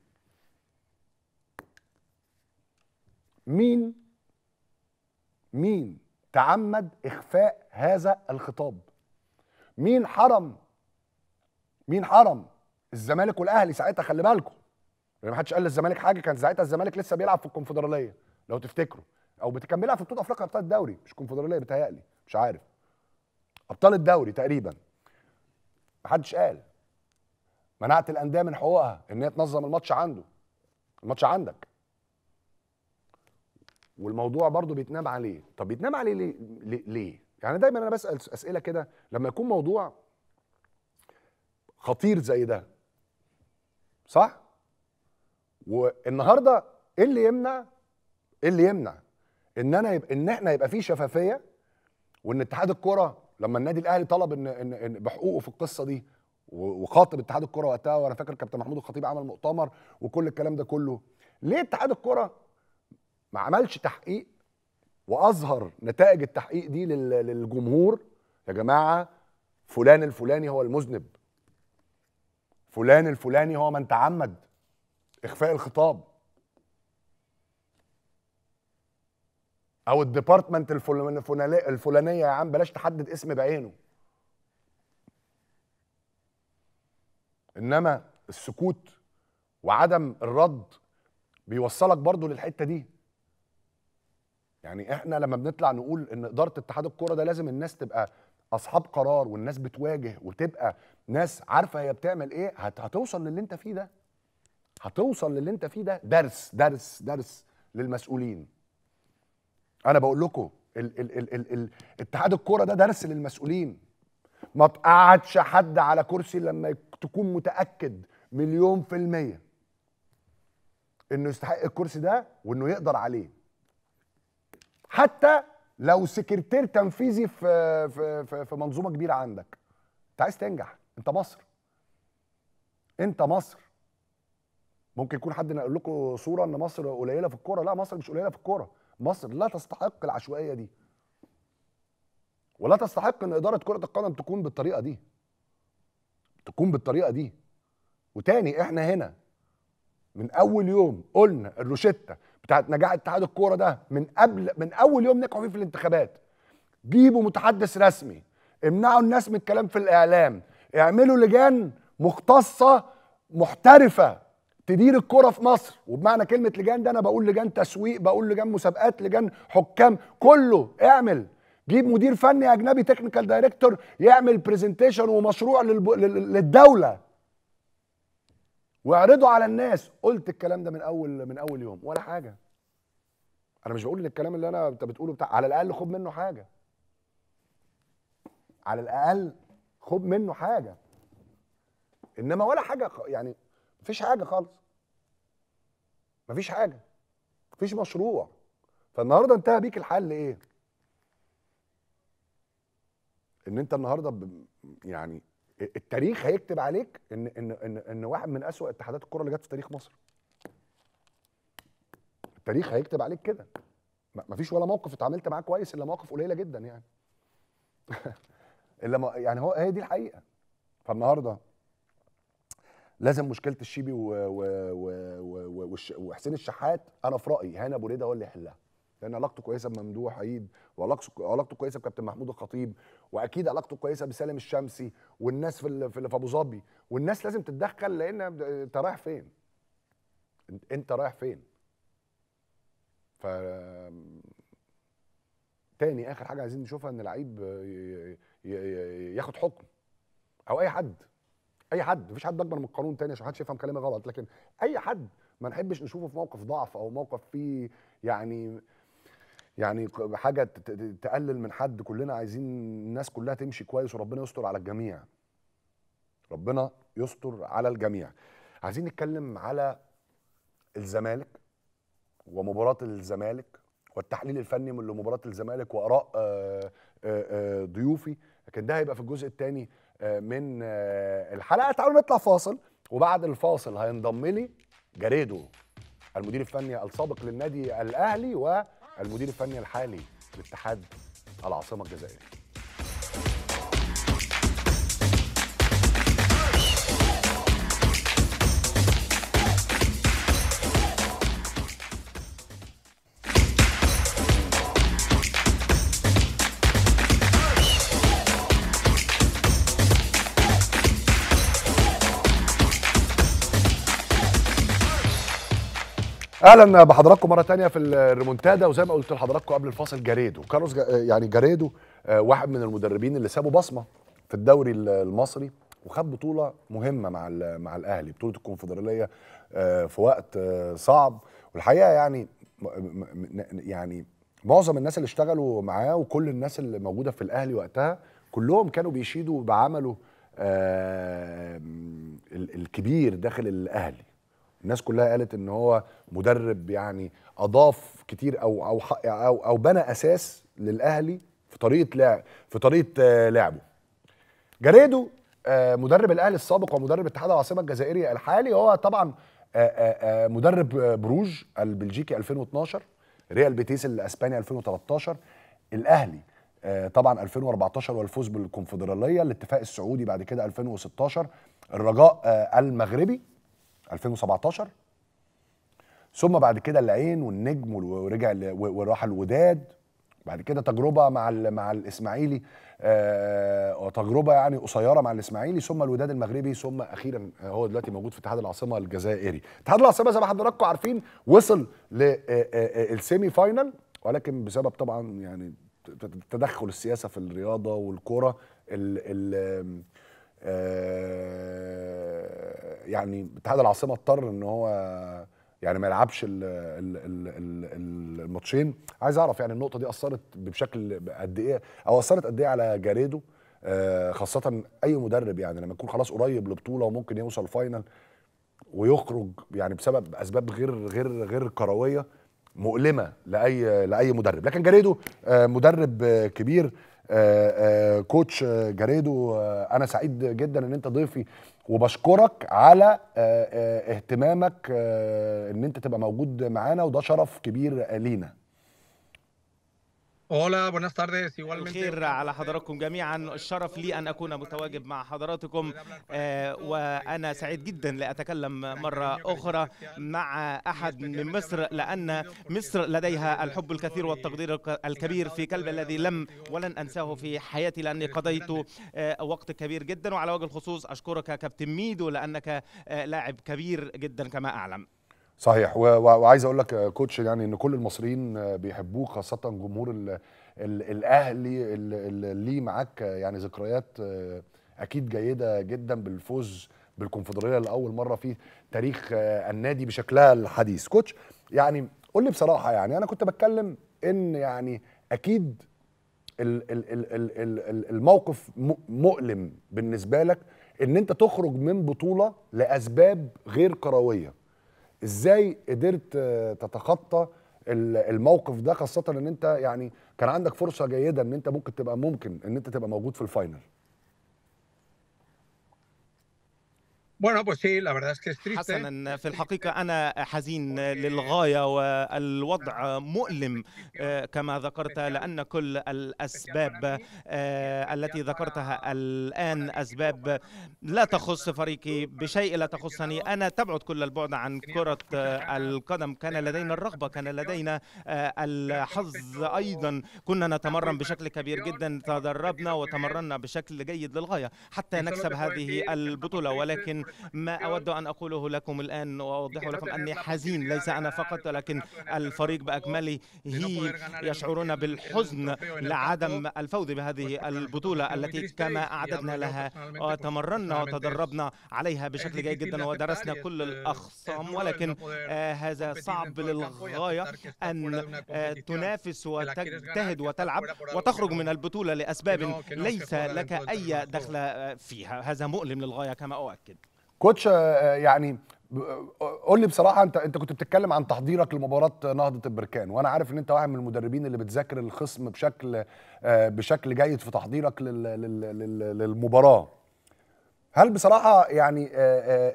[SPEAKER 3] مين مين تعمد اخفاء هذا الخطاب مين حرم مين حرم الزمالك والاهلي ساعتها خلي بالكم لان يعني ما حدش قال للزمالك حاجه كان ساعتها الزمالك لسه بيلعب في الكونفدراليه لو تفتكروا او بتكملها في بطوله افريقيا بتاعت الدوري مش كونفدراليه بتهيألي مش عارف ابطال الدوري تقريبا محدش قال منعت الانديه من حقوقها ان هي تنظم الماتش عنده الماتش عندك والموضوع برضه بيتنام عليه طب بيتنام عليه ليه ليه يعني دايما انا بسال اسئله كده لما يكون موضوع خطير زي ده صح والنهارده ايه اللي يمنع ايه اللي يمنع ان انا يبقى ان احنا يبقى في شفافيه وان اتحاد الكره لما النادي الاهلي طلب ان ان, إن بحقوقه في القصه دي وخاطب اتحاد الكره وقتها وانا فاكر كابتن محمود الخطيب عمل مؤتمر وكل الكلام ده كله ليه اتحاد الكره ما عملش تحقيق واظهر نتائج التحقيق دي للجمهور يا جماعه فلان الفلاني هو المذنب فلان الفلاني هو من تعمد اخفاء الخطاب او الديبارتمنت الفلانيه يا عم بلاش تحدد اسم بعينه انما السكوت وعدم الرد بيوصلك برضه للحته دي يعني احنا لما بنطلع نقول ان اداره اتحاد الكوره ده لازم الناس تبقى اصحاب قرار والناس بتواجه وتبقى ناس عارفه هي بتعمل ايه هتوصل للي انت فيه ده هتوصل للي انت فيه ده درس درس درس للمسؤولين انا بقول لكم ال ال ال ال ال اتحاد الكوره ده درس للمسؤولين ما تقعدش حد على كرسي لما تكون متاكد مليون في الميه انه يستحق الكرسي ده وانه يقدر عليه حتى لو سكرتير تنفيذي في في في, في منظومه كبيره عندك انت عايز تنجح انت مصر انت مصر ممكن يكون حد نقول لكم صوره ان مصر قليله في الكوره لا مصر مش قليله في الكوره مصر لا تستحق العشوائيه دي ولا تستحق ان اداره كره القدم تكون بالطريقه دي تكون بالطريقه دي وتاني احنا هنا من اول يوم قلنا الروشته بتاعت نجاح اتحاد الكوره ده من قبل من اول يوم نجحوا فيه في الانتخابات جيبوا متحدث رسمي امنعوا الناس من الكلام في الاعلام اعملوا لجان مختصه محترفه تدير الكرة في مصر وبمعنى كلمة لجان ده أنا بقول لجان تسويق بقول لجان مسابقات لجان حكام كله اعمل جيب مدير فني أجنبي تكنيكال دايركتور يعمل برزنتيشن ومشروع للب... للدولة واعرضه على الناس قلت الكلام ده من أول من أول يوم ولا حاجة أنا مش بقول الكلام اللي أنا أنت بتقوله بتاع على الأقل خد منه حاجة على الأقل خد منه حاجة انما ولا حاجه يعني مفيش حاجه خالص مفيش حاجه مفيش مشروع فالنهارده انتهى بيك الحل ايه ان انت النهارده ب... يعني التاريخ هيكتب عليك ان ان ان ان واحد من اسوأ اتحادات الكره اللي جت في تاريخ مصر التاريخ هيكتب عليك كده مفيش ولا موقف اتعاملت معاه كويس الا مواقف قليله جدا يعني الا ما يعني هو هي دي الحقيقه فالنهارده لازم مشكله الشيبي و... و... و... وحسين الشحات انا في رايي هاني ابو ريده هو اللي يحلها لان علاقته كويسه بممدوح عيد وعلاقته علاقته كويسه بكابتن محمود الخطيب واكيد علاقته كويسه بسالم الشمسي والناس في في ابو ظبي والناس لازم تتدخل لان انت رايح فين انت رايح فين ف تاني اخر حاجه عايزين نشوفها ان لعيب ياخد حكم او اي حد اي حد مفيش حد اكبر من القانون تاني عشان محدش يفهم كلامي غلط لكن اي حد ما نحبش نشوفه في موقف ضعف او موقف فيه يعني يعني حاجه تقلل من حد كلنا عايزين الناس كلها تمشي كويس وربنا يستر على الجميع ربنا يستر على الجميع عايزين نتكلم على الزمالك ومباراه الزمالك والتحليل الفني من لمباراه الزمالك واراء آه، آه، آه، ضيوفي لكن ده هيبقى في الجزء الثاني من آه، الحلقه تعالوا نطلع فاصل وبعد الفاصل هينضم لي جاريدو المدير الفني السابق للنادي الاهلي والمدير الفني الحالي لاتحاد العاصمه الجزائريه اهلا بحضراتكم مره تانية في الريمونتادا وزي ما قلت لحضراتكم قبل الفاصل جاريدو كارلوس جا يعني جاريدو آه، واحد من المدربين اللي سابوا بصمه في الدوري المصري وخد بطوله مهمه مع مع الاهلي بطوله الكونفدراليه آه، في وقت آه، صعب والحقيقه يعني يعني معظم الناس اللي اشتغلوا معاه وكل الناس اللي موجوده في الاهلي وقتها كلهم كانوا بيشيدوا بعمله الكبير داخل الاهلي الناس كلها قالت ان هو مدرب يعني اضاف كتير او او او, أو بنى اساس للاهلي في طريقه لعب في طريقه آه، لعبه جاريدو آه، مدرب الاهلي السابق ومدرب اتحاد العاصمه الجزائري الحالي هو طبعا آه، مدرب بروج البلجيكي 2012 ريال بيتيس الاسباني 2013 الاهلي طبعا 2014 والفوز بالكونفدراليه الاتفاق السعودي بعد كده 2016 الرجاء المغربي 2017 ثم بعد كده العين والنجم ورجع وراح الوداد بعد كده تجربه مع مع الاسماعيلي آه يعني قصيره مع الاسماعيلي ثم الوداد المغربي ثم اخيرا هو دلوقتي موجود في اتحاد العاصمه الجزائري اتحاد العاصمه زي ما حضراتكم عارفين وصل للسيمي آه، آه، آه، فاينل ولكن بسبب طبعا يعني تدخل السياسه في الرياضه والكوره ال ال آه، يعني اتحاد العاصمه اضطر ان هو يعني ما يلعبش الماتشين عايز اعرف يعني النقطه دي اثرت بشكل قد ايه او اثرت قد ايه على جاريدو آه، خاصه اي مدرب يعني لما يكون خلاص قريب لبطوله وممكن يوصل فاينل ويخرج يعني بسبب اسباب غير غير غير كرويه مؤلمه لاي لاي مدرب لكن جاريدو آه، مدرب كبير آه، آه، كوتش آه، جاريدو انا سعيد جدا ان انت ضيفي وبشكرك على اهتمامك ان انت تبقى موجود معانا وده شرف كبير لينا
[SPEAKER 2] Hola, buenas tardes. الخير على حضراتكم جميعا الشرف لي أن أكون متواجد مع حضراتكم آه، وأنا سعيد جدا لأتكلم مرة أخرى مع أحد من مصر لأن مصر لديها الحب الكثير والتقدير الكبير في كلب الذي لم ولن أنساه في حياتي لأني قضيت آه، وقت كبير جدا وعلى وجه الخصوص أشكرك كابتن ميدو لأنك آه، لاعب كبير جدا كما أعلم
[SPEAKER 3] صحيح وعايز اقول لك كوتش يعني ان كل المصريين بيحبوه خاصه جمهور الـ الـ الاهلي اللي ليه معاك يعني ذكريات آه، اكيد جيده جدا بالفوز بالكونفدراليه لاول مره في تاريخ آه، النادي بشكلها الحديث كوتش يعني قول لي بصراحه يعني انا كنت بتكلم ان يعني اكيد الموقف مؤلم بالنسبه لك ان انت تخرج من بطوله لاسباب غير كرويه ازاي قدرت تتخطى الموقف ده خاصه ان انت يعني كان عندك فرصه جيده ان انت ممكن تبقى ممكن ان انت تبقى موجود في الفاينل
[SPEAKER 2] حسنا في الحقيقة أنا حزين للغاية والوضع ah, مؤلم آه، كما ذكرت لأن كل الأسباب آه، التي ذكرتها الآن أسباب لا تخص فريقي بشيء لا تخصني أنا تبعد كل البعد عن كرة القدم كان لدينا الرغبة كان لدينا آه، الحظ أيضا كنا نتمرن بشكل كبير جدا تدربنا وتمرنا بشكل جيد للغاية حتى نكسب هذه البطولة ولكن ما أود أن أقوله لكم الآن وأوضح لكم أني حزين ليس أنا فقط ولكن الفريق بأكمله يشعرون بالحزن لعدم الفوز بهذه البطولة التي كما أعددنا لها وتمرنا وتدربنا عليها بشكل جيد جدا ودرسنا كل آه، الأخصام ولكن آه، آه، هذا صعب للغاية أن تنافس وتجتهد وتلعب وتخرج من البطولة لأسباب ليس لك أي دخل فيها هذا مؤلم للغاية كما أؤكد
[SPEAKER 3] كوتش آه، آه، يعني آه، قول لي بصراحه انت انت كنت بتتكلم عن تحضيرك لمباراه نهضه البركان وانا عارف ان انت واحد من المدربين اللي بتذاكر الخصم بشكل بشكل جيد في تحضيرك للمباراه هل بصراحه يعني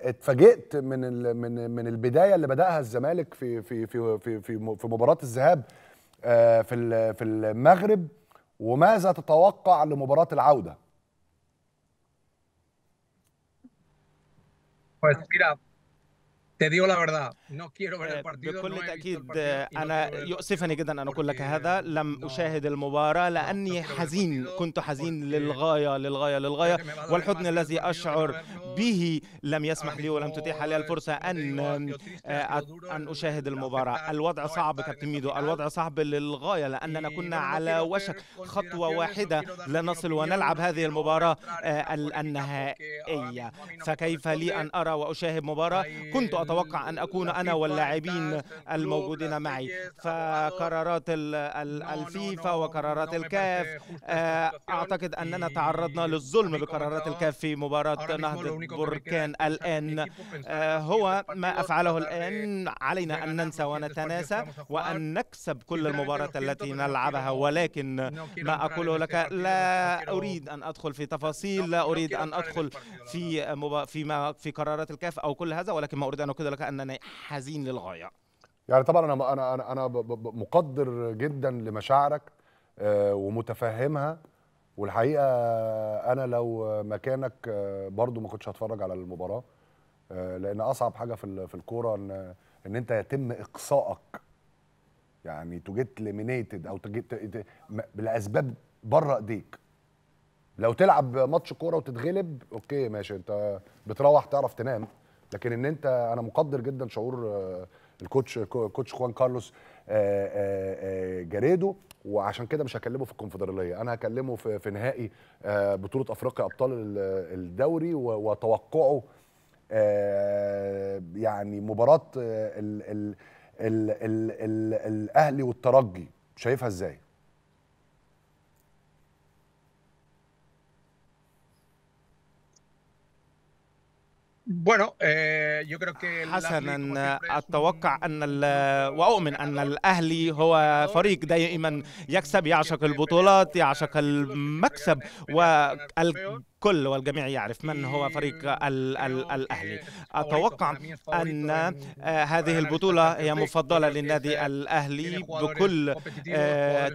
[SPEAKER 3] اتفاجئت من من من البدايه اللي بداها الزمالك في في في في في, في مباراه الذهاب في في المغرب وماذا تتوقع لمباراه العوده Pues mira, te digo la verdad,
[SPEAKER 2] Eh, بكل تأكيد أنا يؤسفني جدا أن أقول لك هذا لم أشاهد المباراة لأني حزين كنت حزين للغاية للغاية للغاية والحزن الذي أشعر به لم يسمح لي ولم تتيح لي الفرصة أن أن أشاهد المباراة الوضع صعب كابتن ميدو الوضع صعب للغاية لأننا كنا على وشك خطوة واحدة لنصل ونلعب هذه المباراة آه، النهائية فكيف لي أن أرى وأشاهد مباراة كنت أتوقع أن أكون أنا انا واللاعبين الموجودين معي فقرارات الفيفا وقرارات الكاف آه، اعتقد اننا تعرضنا للظلم بقرارات الكاف في مباراه نهضه بركان الان آه، هو ما افعله الان علينا ان ننسى ونتناسى وان نكسب كل المباريات التي نلعبها ولكن ما اقوله لك لا اريد ان ادخل في تفاصيل لا اريد ان ادخل في في ما في قرارات الكاف او كل هذا ولكن ما اريد ان اقول لك انني حزين للغايه
[SPEAKER 3] يعني طبعا انا انا انا انا مقدر جدا لمشاعرك آه، ومتفهمها والحقيقه انا لو مكانك آه، برضو ما كنتش هتفرج على المباراه آه، لان اصعب حاجه في في الكوره ان ان انت يتم اقصائك يعني تو جيت ليمينيتد او تجيت لاسباب بره ايديك لو تلعب ماتش كوره وتتغلب اوكي ماشي انت بتروح تعرف تنام لكن ان انت انا مقدر جدا شعور آه، الكوتش كوتش خوان كارلوس آه، آه، جاريدو وعشان كده مش هكلمه في الكونفدراليه انا هكلمه في, نهائي بطوله افريقيا ابطال الدوري وتوقعه يعني مباراه الاهلي والترجي شايفها ازاي
[SPEAKER 2] Eh, حسنا اتوقع ان واؤمن ان الاهلي هو فريق دائما يكسب يعشق البطولات يعشق المكسب وال الكل والجميع يعرف من هو إيه، فريق الـ إيه، الـ إيه، الأهلي أتوقع أن هذه البطولة هي مفضلة للنادي الأهلي بكل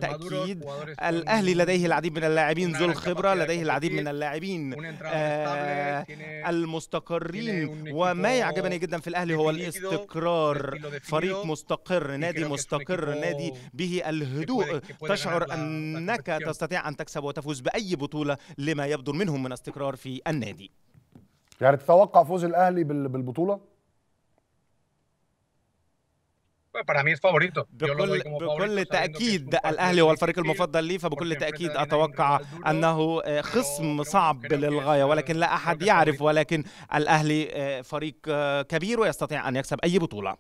[SPEAKER 2] تأكيد الأهلي لديه العديد من اللاعبين ذو الخبرة لديه العديد من اللاعبين آه، المستقرين وما يعجبني جدا في الأهلي هو الاستقرار فريق مستقر نادي مستقر نادي به الهدوء تشعر أنك تستطيع أن تكسب وتفوز بأي بطولة لما يبدو منهم من استقرار في النادي
[SPEAKER 3] يعني تتوقع فوز الاهلي بالبطوله بكل, بكل تأكيد الأهلي هو الفريق المفضل لي فبكل تأكيد
[SPEAKER 2] أتوقع أنه آه، خصم صعب للغاية ولكن لا أحد يعرف ولكن الأهلي آه، فريق آه، كبير ويستطيع أن يكسب أي بطولة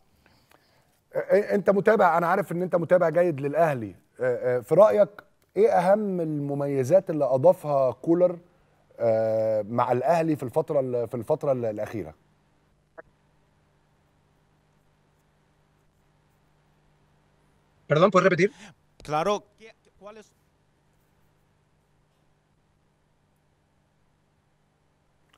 [SPEAKER 3] أنت متابع أنا عارف أن أنت متابع جيد للأهلي في رأيك إيه أهم المميزات اللي أضافها كولر آه، مع الاهلي في الفتره في الفتره الاخيره Perdón, ¿puedes repetir? Claro. ¿Cuáles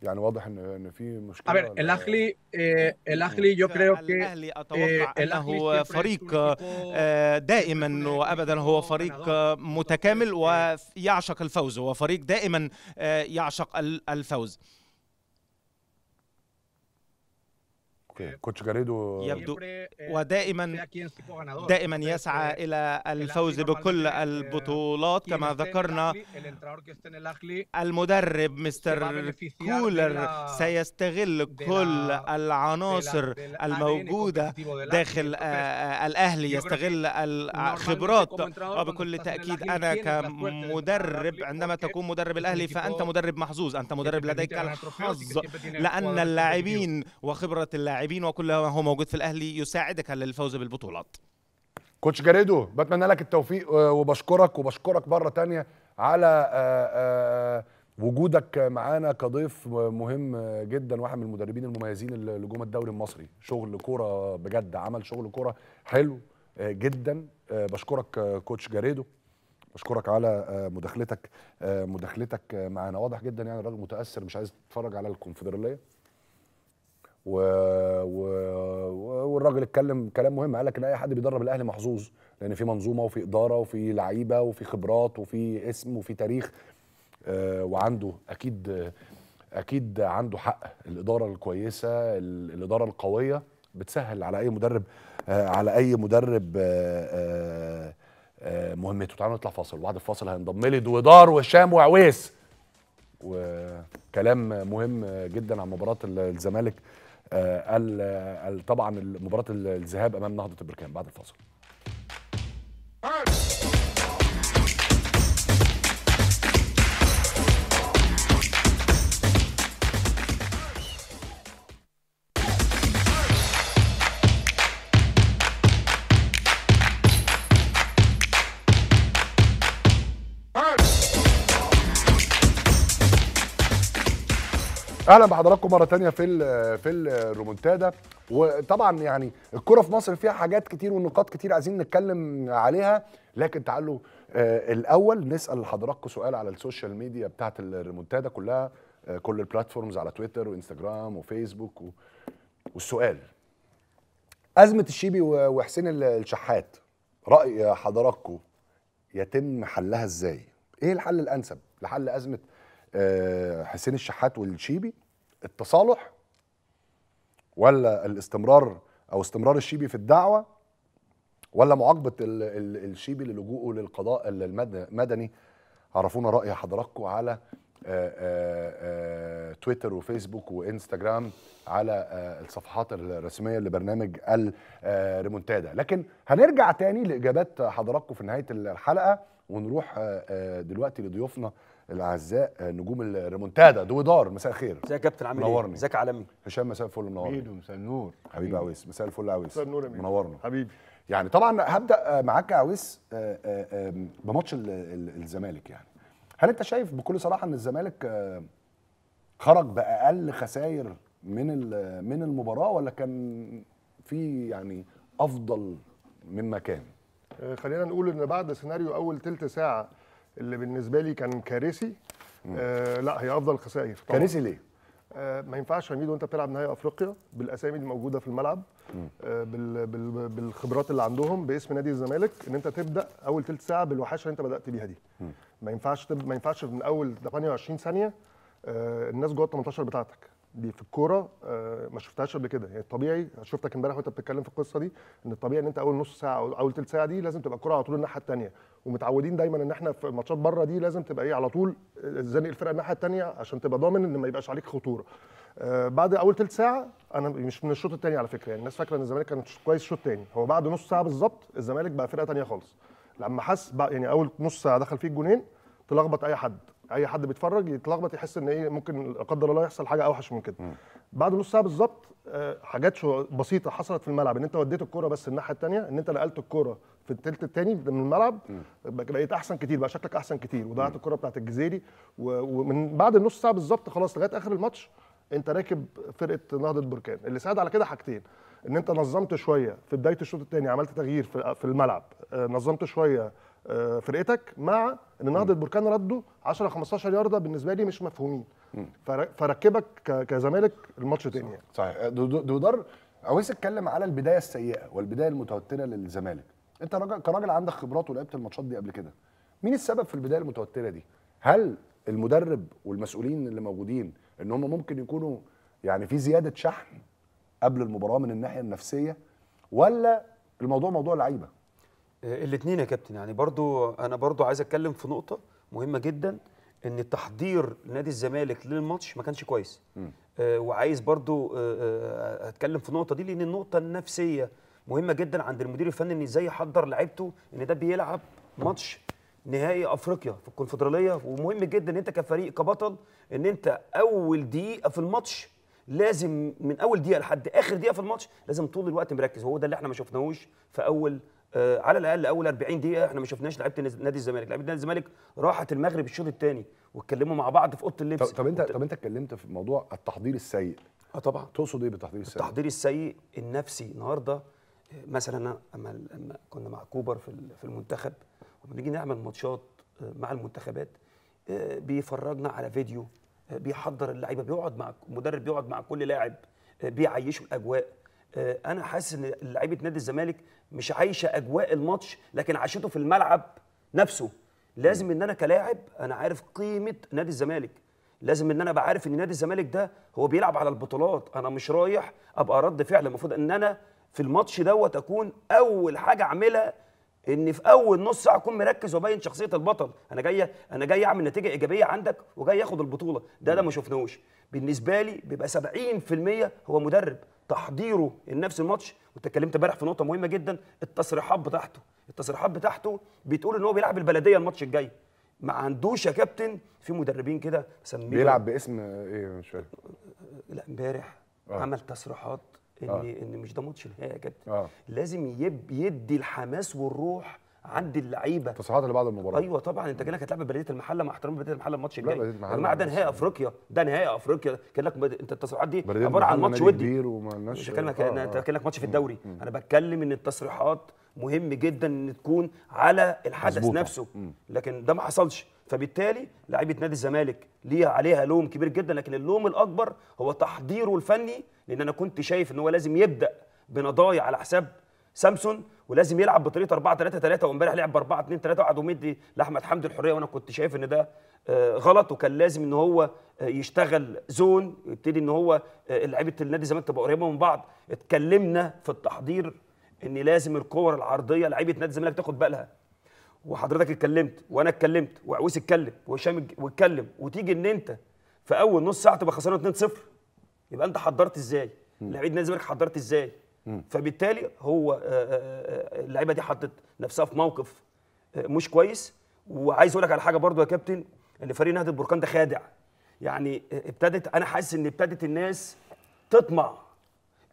[SPEAKER 3] يعني واضح ان ان في مشكله ver,
[SPEAKER 2] الاهلي إيه؟ eh, الاهلي yo creo الاهلي eh, اتوقع انه فريق آه، دائما وابدا هو فريق آه، eh, متكامل eh, ويعشق الفوز هو فريق دائما آه، يعشق الفوز اوكي كوتش جاريدو يبدو آه، ودائما دائما يسعى آه، الى الفوز بكل آه، البطولات كما ذكرنا المدرب مستر كولر سيستغل كل العناصر الموجوده داخل الاهلي يستغل الخبرات وبكل تاكيد انا كمدرب عندما تكون مدرب الاهلي فانت مدرب محظوظ انت مدرب لديك الحظ لان اللاعبين وخبره اللاعبين اللاعبين وكل ما هو موجود في الاهلي يساعدك على الفوز بالبطولات
[SPEAKER 3] كوتش جاريدو بتمنى لك التوفيق آه، وبشكرك وبشكرك مره تانية على آه، آه، وجودك معانا كضيف مهم جدا واحد من المدربين المميزين اللي جم الدوري المصري شغل كوره بجد عمل شغل كوره حلو جدا بشكرك كوتش جاريدو بشكرك على مداخلتك مداخلتك معانا واضح جدا يعني الراجل متاثر مش عايز تتفرج على الكونفدراليه و... و... والراجل اتكلم كلام مهم قال لك ان اي حد بيدرب الاهلي محظوظ لان في منظومه وفي اداره وفي لعيبه وفي خبرات وفي اسم وفي تاريخ آه، وعنده اكيد اكيد عنده حق الاداره الكويسه الاداره القويه بتسهل على اي مدرب آه، على اي مدرب آه، مهمته تعالوا نطلع فاصل وبعد الفاصل هينضم لي دودار وهشام وعويس وكلام مهم جدا عن مباراه الزمالك آه، طبعا مباراه الذهاب امام نهضه البركان بعد الفاصل اهلا بحضراتكم مره تانية في الـ في الرومونتادا وطبعا يعني الكره في مصر فيها حاجات كتير ونقاط كتير عايزين نتكلم عليها لكن تعالوا آه الاول نسال حضراتكم سؤال على السوشيال ميديا بتاعه الرومونتادا كلها آه كل البلاتفورمز على تويتر وانستجرام وفيسبوك و... والسؤال ازمه الشيبي وحسين الشحات راي حضراتكم يتم حلها ازاي ايه الحل الانسب لحل ازمه آه، حسين الشحات والشيبي التصالح ولا الاستمرار او استمرار الشيبي في الدعوه ولا معاقبه الشيبي للجوءه للقضاء المدني عرفونا راي حضراتكم على آآ آه، آآ آه، تويتر وفيسبوك وانستجرام على الصفحات الرسميه لبرنامج الريمونتادا لكن هنرجع تاني لاجابات حضراتكم في نهايه الحلقه ونروح دلوقتي لضيوفنا الاعزاء آه، نجوم الريمونتادا دو دار مساء الخير ازيك يا كابتن عامل ايه ازيك عالمي هشام مساء الفل منورني ميدو مساء النور حبيبي عويس مساء الفل يا عويس مساء النور منورنا حبيبي يعني طبعا هبدا آه، معاك يا عويس آه، بماتش الزمالك يعني هل انت شايف بكل صراحه ان الزمالك خرج باقل خسائر من من المباراه ولا كان في يعني افضل مما كان
[SPEAKER 6] خلينا نقول ان بعد سيناريو اول ثلث ساعه اللي بالنسبه لي كان كارثي آه لا هي افضل خسائر طبعا كارثي ليه؟ آه ما ينفعش عميد وانت بتلعب نهائي افريقيا بالاسامي اللي موجوده في الملعب آه بال بالخبرات اللي عندهم باسم نادي الزمالك ان انت تبدا اول ثلث ساعه بالوحاشه اللي انت بدات بيها دي ما ينفعش ما ينفعش من اول 28 ثانيه آه الناس جوه ال 18 بتاعتك دي في الكوره آه، ما شفتهاش قبل كده يعني الطبيعي شفتك امبارح وانت بتتكلم في القصه دي ان الطبيعي ان انت اول نص ساعه او اول ثلث ساعه دي لازم تبقى الكوره على طول الناحيه الثانيه ومتعودين دايما ان احنا في ماتشات بره دي لازم تبقى ايه على طول آه، زنق الفرقه الناحيه الثانيه عشان تبقى ضامن ان ما يبقاش عليك خطوره آه، بعد اول ثلث ساعه انا مش من الشوط الثاني على فكره يعني الناس فاكره ان الزمالك كان كويس الشوط الثاني هو بعد نص ساعه بالظبط الزمالك بقى فرقه ثانيه خالص لما حس يعني اول نص ساعه دخل فيه الجونين تلخبط اي حد اي حد بيتفرج يتلخبط يحس ان ايه ممكن لا قدر الله يحصل حاجه اوحش من كده م. بعد نص ساعه بالظبط آه، حاجات شو بسيطه حصلت في الملعب ان انت وديت الكوره بس الناحيه الثانيه ان انت نقلت الكوره في الثلث الثاني من الملعب بقيت احسن كتير بقى شكلك احسن كتير وضيعت الكوره بتاعت الجزيري ومن بعد النص ساعه بالظبط خلاص لغايه اخر الماتش انت راكب فرقه نهضه بركان اللي ساعد على كده حاجتين ان انت نظمت شويه في بدايه الشوط الثاني عملت تغيير في الملعب آه، نظمت شويه آه، فرقتك مع ان نهضه بركان رده 10 15 يارده
[SPEAKER 3] بالنسبه لي مش مفهومين فركبك كزمالك الماتش تاني يعني صحيح آه، دودار عاوز اتكلم على البدايه السيئه والبدايه المتوتره للزمالك انت راجل كراجل عندك خبرات ولعبت الماتشات دي قبل كده مين السبب في البدايه المتوتره دي هل المدرب والمسؤولين اللي موجودين ان هم ممكن يكونوا يعني في زياده شحن قبل المباراه من الناحيه النفسيه ولا الموضوع موضوع لعيبه
[SPEAKER 5] الاثنين يا كابتن يعني برضو انا برضو عايز اتكلم في نقطه مهمه جدا ان تحضير نادي الزمالك للماتش ما كانش كويس آه وعايز برضو آه, آه، اتكلم في النقطه دي لان النقطه النفسيه مهمه جدا عند المدير الفني ان ازاي يحضر لعيبته ان ده بيلعب ماتش نهائي افريقيا في الكونفدراليه ومهم جدا ان انت كفريق كبطل ان انت اول دقيقه في الماتش لازم من اول دقيقه لحد اخر دقيقه في الماتش لازم طول الوقت مركز هو ده اللي احنا ما شفناهوش في اول آه، على الاقل اول 40 دقيقه احنا ما شفناش لعيبه نادي الزمالك لعيبه نادي الزمالك راحت المغرب الشوط الثاني واتكلموا مع بعض في اوضه اللبس طب, طب انت طب انت اتكلمت في موضوع التحضير السيء اه طبعا تقصد ايه بالتحضير السيء التحضير السيء النفسي النهارده آه، مثلا اما لما كنا مع كوبر في في المنتخب وبنيجي نعمل ماتشات آه، مع المنتخبات بيفرجنا على فيديو بيحضر اللعيبه بيقعد مع المدرب بيقعد مع كل لاعب بيعيشوا الاجواء انا حاسس ان لعيبه نادي الزمالك مش عايشه اجواء الماتش لكن عاشته في الملعب نفسه لازم ان انا كلاعب انا عارف قيمه نادي الزمالك لازم ان انا ابقى عارف ان نادي الزمالك ده هو بيلعب على البطولات انا مش رايح ابقى رد فعل المفروض ان انا في الماتش دوت اكون اول حاجه اعملها ان في اول نص ساعه اكون مركز وأبين شخصيه البطل انا جاي انا جاي اعمل نتيجه ايجابيه عندك وجاي اخد البطوله ده ده ما شفناهوش بالنسبه لي بيبقى 70% هو مدرب تحضيره لنفس الماتش وانت اتكلمت امبارح في نقطه مهمه جدا التصريحات بتاعته التصريحات بتاعته بتقول ان هو بيلعب البلديه الماتش الجاي ما عندوش يا كابتن في مدربين كده سميه بيلعب
[SPEAKER 3] باسم ايه مش فاهم لا امبارح آه. عمل
[SPEAKER 5] تصريحات ان آه. ان مش ده ماتش نهائي يا كابتن آه. لازم يب يدي الحماس والروح عند اللعيبه التصريحات اللي بعد المباراه ايوه طبعا انت جالك هتلعب بلديه المحله مع احترامي بلديه المحله الماتش الجاي يا جماعه ده نهائي افريقيا ده نهائي افريقيا كان لك انت التصريحات دي عباره عن ماتش ودي
[SPEAKER 3] كبير ومالناش مش بكلمك آه.
[SPEAKER 5] انا ماتش في الدوري مم. انا بتكلم ان التصريحات مهم جدا ان تكون على الحدث مزبوطة. نفسه مم. لكن ده ما حصلش فبالتالي لعيبه نادي الزمالك ليها عليها لوم كبير جدا لكن اللوم الاكبر هو تحضيره الفني لان انا كنت شايف ان هو لازم يبدا بنضايع على حساب سامسون ولازم يلعب بطريقه 4 3 3 وامبارح لعب ب 4 2 3 وقعد ومدي لاحمد حمدي الحريه وانا كنت شايف ان ده آه، غلط وكان لازم ان هو آه، يشتغل زون يبتدي ان هو آه، لعيبه النادي زمان تبقى قريبه من بعض اتكلمنا في التحضير ان لازم الكور العرضيه لعيبه نادي الزمالك تاخد بالها وحضرتك اتكلمت وانا اتكلمت وعويس اتكلم وهشام واتكلم وتيجي ان انت في اول نص ساعه تبقى خسران 2-0 يبقى انت حضرت ازاي؟ لعيبه نادي الزمالك حضرت ازاي؟ فبالتالي هو آه، آه، آه، اللعيبه دي حطت نفسها في موقف مش كويس وعايز اقول لك على حاجه برضو يا كابتن ان فريق نهضه البركان ده خادع يعني ابتدت انا حاسس ان ابتدت الناس تطمع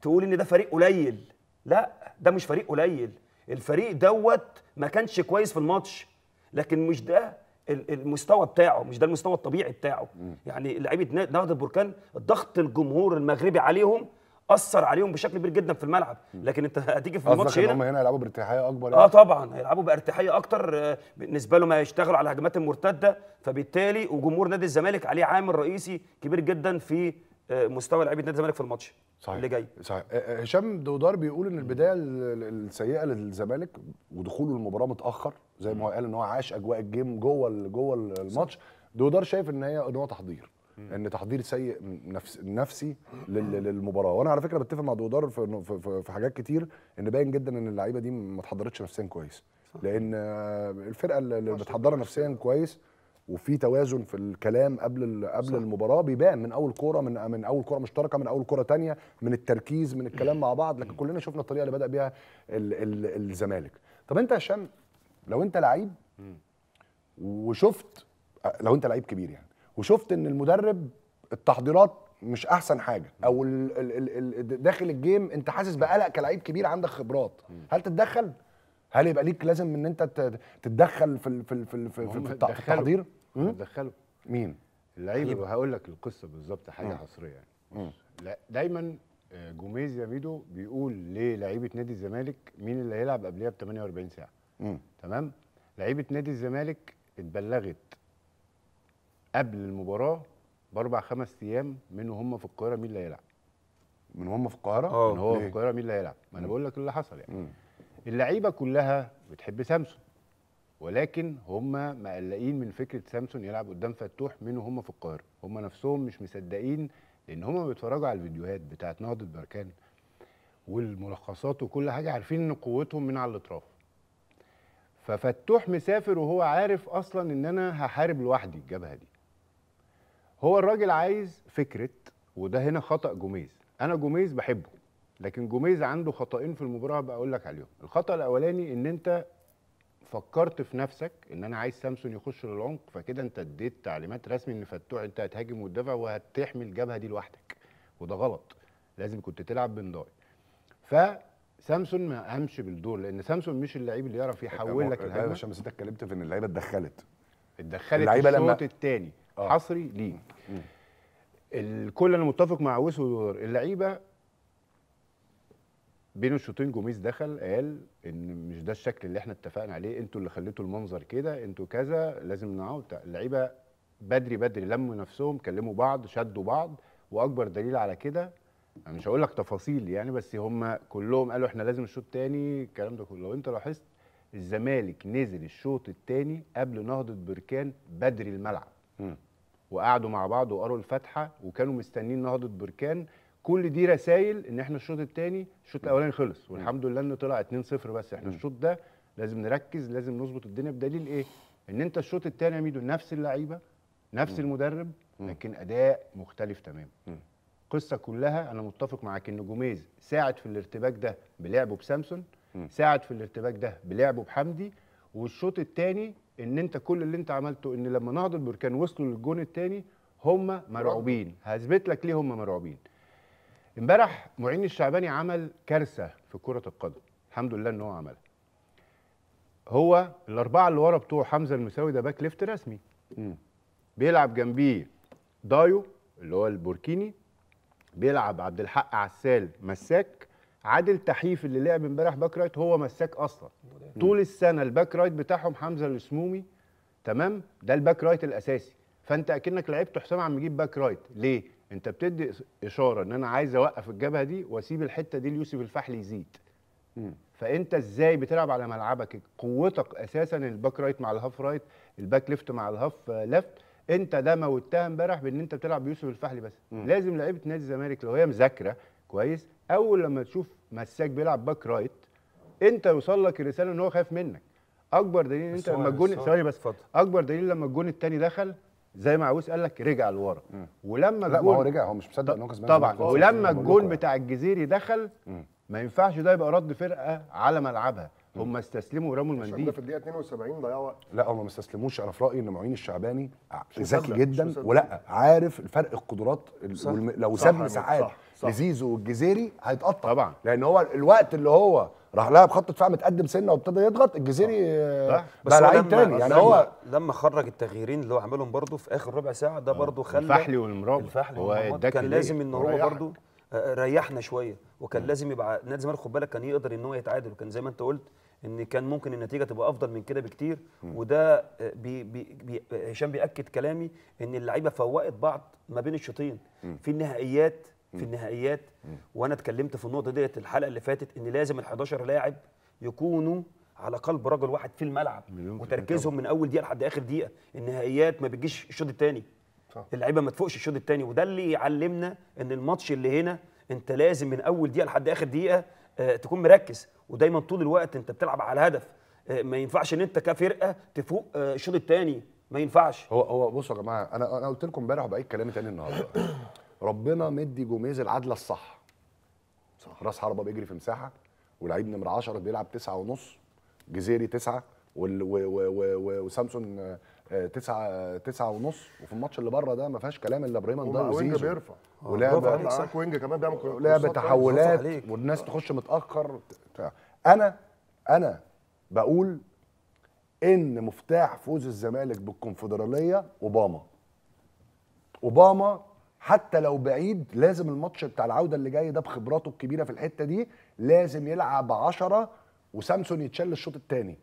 [SPEAKER 5] تقول ان ده فريق قليل لا ده مش فريق قليل الفريق دوت ما كانش كويس في الماتش لكن مش ده المستوى بتاعه مش ده المستوى الطبيعي بتاعه يعني لعيبه نهضه البركان ضغط الجمهور المغربي عليهم اثر عليهم بشكل كبير جدا في الملعب لكن انت هتيجي في الماتش هنا هم
[SPEAKER 3] هنا هيلعبوا بارتياحيه اكبر آه يعني. اه
[SPEAKER 5] طبعا هيلعبوا بارتياحيه اكتر آه، بالنسبه لهم هيشتغلوا على الهجمات المرتده فبالتالي وجمهور نادي الزمالك عليه عامل رئيسي كبير جدا في آه، مستوى لعيبه نادي الزمالك في الماتش صحيح اللي جاي
[SPEAKER 3] صحيح هشام دودار بيقول ان البدايه السيئه للزمالك ودخوله المباراه متاخر زي ما هو قال ان هو عاش اجواء الجيم جوه جوه الماتش دودار شايف ان هي ان هو تحضير ان تحضير سيء نفس نفسي للمباراه وانا على فكره بتفق مع دودار في, في, في حاجات كتير ان باين جدا ان اللعيبه دي ما اتحضرتش نفسيا كويس لان الفرقه اللي متحضره نفسيا كويس وفي توازن في الكلام قبل قبل صح. المباراه بيبان من اول كوره من من اول كوره مشتركه من اول كوره تانية من التركيز من الكلام مع بعض لكن كلنا شفنا الطريقه اللي بدا بيها الزمالك طب انت يا هشام لو انت لعيب وشفت لو انت لعيب كبير يعني وشفت ان المدرب التحضيرات مش احسن حاجه او الـ الـ الـ داخل الجيم انت حاسس بقلق كلاعب كبير عندك خبرات هل تتدخل هل يبقى ليك لازم ان انت تتدخل في في في, في, في التحضير تدخله مين
[SPEAKER 4] اللعيبه طيب. هقول لك القصه بالظبط حاجه حصريه يعني لا دايما آه، جوميز يا ميدو بيقول للاعيبه نادي الزمالك مين اللي هيلعب قبلها ب 48 ساعه مم. تمام لعيبه نادي الزمالك اتبلغت قبل المباراه باربع خمس ايام من هم في القاهره مين اللي هيلعب من هم في القاهره اه من هو في القاهره مين اللي هيلعب ما انا بقول لك اللي حصل يعني اللعيبه كلها بتحب سامسون ولكن هم مقلقين من فكره سامسون يلعب قدام فتوح من هم في القاهره هم نفسهم مش مصدقين لان هم بيتفرجوا على الفيديوهات بتاعت نهضه بركان والملخصات وكل حاجه عارفين ان قوتهم من على الاطراف ففتوح مسافر وهو عارف اصلا ان انا هحارب لوحدي الجبهه دي هو الراجل عايز فكره وده هنا خطا جوميز انا جوميز بحبه لكن جوميز عنده خطأين في المباراة بقول لك عليهم الخطأ الأولاني إن أنت فكرت في نفسك إن أنا عايز سامسون يخش للعمق فكده أنت اديت تعليمات رسمي إن فتوح أنت هتهاجم وتدافع وهتحمي الجبهة دي لوحدك وده غلط لازم كنت تلعب بنضاي فسامسون ما قامش بالدور لأن سامسون مش اللعيب اللي يعرف يحول لك الهجمة عشان بس أنت اتكلمت في إن اللعيبة اتدخلت اتدخلت اللعيبة الشوط الثاني آه. حصري ليك الكل انا متفق مع ويسو اللعيبه بين الشوطين جوميز دخل قال ان مش ده الشكل اللي احنا اتفقنا عليه انتوا اللي خليتوا المنظر كده انتوا كذا لازم نعود اللعيبه بدري بدري لموا نفسهم كلموا بعض شدوا بعض واكبر دليل على كده انا مش هقول لك تفاصيل يعني بس هم كلهم قالوا احنا لازم الشوط الثاني الكلام ده كله لو انت لاحظت الزمالك نزل الشوط الثاني قبل نهضه بركان بدري الملعب م. وقعدوا مع بعض وقروا الفاتحه وكانوا مستنيين نهضه بركان كل دي رسائل ان احنا الشوط الثاني الشوط الاولاني خلص والحمد لله انه طلع 2-0 بس احنا الشوط ده لازم نركز لازم نظبط الدنيا بدليل ايه؟ ان انت الشوط الثاني يا ميدو نفس اللعيبه نفس المدرب لكن اداء مختلف تماما. القصه كلها انا متفق معاك ان جوميز ساعد في الارتباك ده بلعبه بسامسون ساعد في الارتباك ده بلعبه بحمدي والشوط الثاني ان انت كل اللي انت عملته ان لما نهض البركان وصلوا للجون الثاني هم مرعوبين هثبت لك ليه هم مرعوبين امبارح معين الشعباني عمل كارثه في كره القدم الحمد لله ان هو عملها هو الاربعه اللي ورا بتوع حمزه المساوي ده باك ليفت رسمي بيلعب جنبيه دايو اللي هو البوركيني بيلعب عبد الحق عسال مساك عادل تحيف اللي لعب امبارح باك رايت هو مساك اصلا طول السنه الباك رايت بتاعهم حمزه السمومي تمام ده الباك رايت الاساسي فانت اكنك لعبت حسام عم يجيب باك رايت ليه انت بتدي اشاره ان انا عايز اوقف الجبهه دي واسيب الحته دي ليوسف الفحل يزيد فانت ازاي بتلعب على ملعبك قوتك اساسا الباك رايت مع الهاف رايت الباك ليفت مع الهاف ليفت انت ده موتها امبارح بان انت بتلعب بيوسف الفحلي بس مم. لازم لعيبه نادي الزمالك لو هي مذاكره كويس اول لما تشوف مساك بيلعب باك رايت انت يوصل لك الرساله ان هو خايف منك اكبر دليل ان انت لما الجون ثواني بس فضل. اكبر دليل لما الجون الثاني دخل زي ما عويس قال لك رجع لورا ولما لا الجون هو رجع هو مش مصدق ان هو كسبان طبعا ولما الجون بتاع الجزيري دخل ما ينفعش ده يبقى رد فرقه على ملعبها هم استسلموا ورموا المنديل ده
[SPEAKER 3] في الدقيقه 72 ضيعوا لا هم ما استسلموش انا في رايي ان معين الشعباني ذكي جدا ولا عارف الفرق القدرات لو ساب مساحات لزيزو والجزيري هيتقطع طبعا لان هو الوقت اللي هو راح لعب خط دفاع متقدم سنه وابتدى يضغط الجزيري آه. آه، بقى لعيب تاني يعني هو
[SPEAKER 5] لما خرج التغييرين اللي هو عملهم برده في اخر ربع ساعه ده آه. برده خلى الفحلي والمرابط الفحلي هو كان لازم ان هو برده ريحنا شويه وكان م. لازم يبقى نادي الزمالك خد بالك كان يقدر ان هو يتعادل وكان زي ما انت قلت ان كان ممكن النتيجه تبقى افضل من كده بكتير م. وده بي بي هشام بياكد كلامي ان اللعيبه فوقت بعض ما بين الشوطين في النهائيات في النهائيات وانا اتكلمت في النقطه ديت الحلقه اللي فاتت ان لازم ال11 لاعب يكونوا على قلب رجل واحد في الملعب
[SPEAKER 2] وتركيزهم
[SPEAKER 5] من اول دقيقه لحد اخر دقيقه النهائيات ما بتجيش الشوط الثاني اللعيبه ما تفوقش الشوط الثاني وده اللي علمنا ان الماتش اللي هنا انت لازم من اول دقيقه لحد اخر دقيقه آه، تكون مركز ودايما طول الوقت انت بتلعب على الهدف آه، ما ينفعش
[SPEAKER 3] ان انت كفرقه تفوق آه، الشوط الثاني ما ينفعش هو هو بصوا يا جماعه انا انا قلت لكم امبارح وبقيت كلامي ثاني النهارده ربنا مدي جوميز العدله الصح صح راس حربه بيجري في مساحه ولعيب نمره 10 بيلعب تسعة ونص جزيري تسعة وسامسون آه، تسعة تسعة ونص وفي الماتش اللي بره ده ما فيهاش كلام الا ابراهيم ده وينج بيرفع ولعب
[SPEAKER 6] وينج كمان بيعمل لعب تحولات
[SPEAKER 3] والناس تخش متاخر انا انا بقول ان مفتاح فوز الزمالك بالكونفدراليه اوباما اوباما حتى لو بعيد لازم الماتش بتاع العوده اللي جاي ده بخبراته الكبيره في الحته دي لازم يلعب 10 وسامسون يتشل الشوط الثاني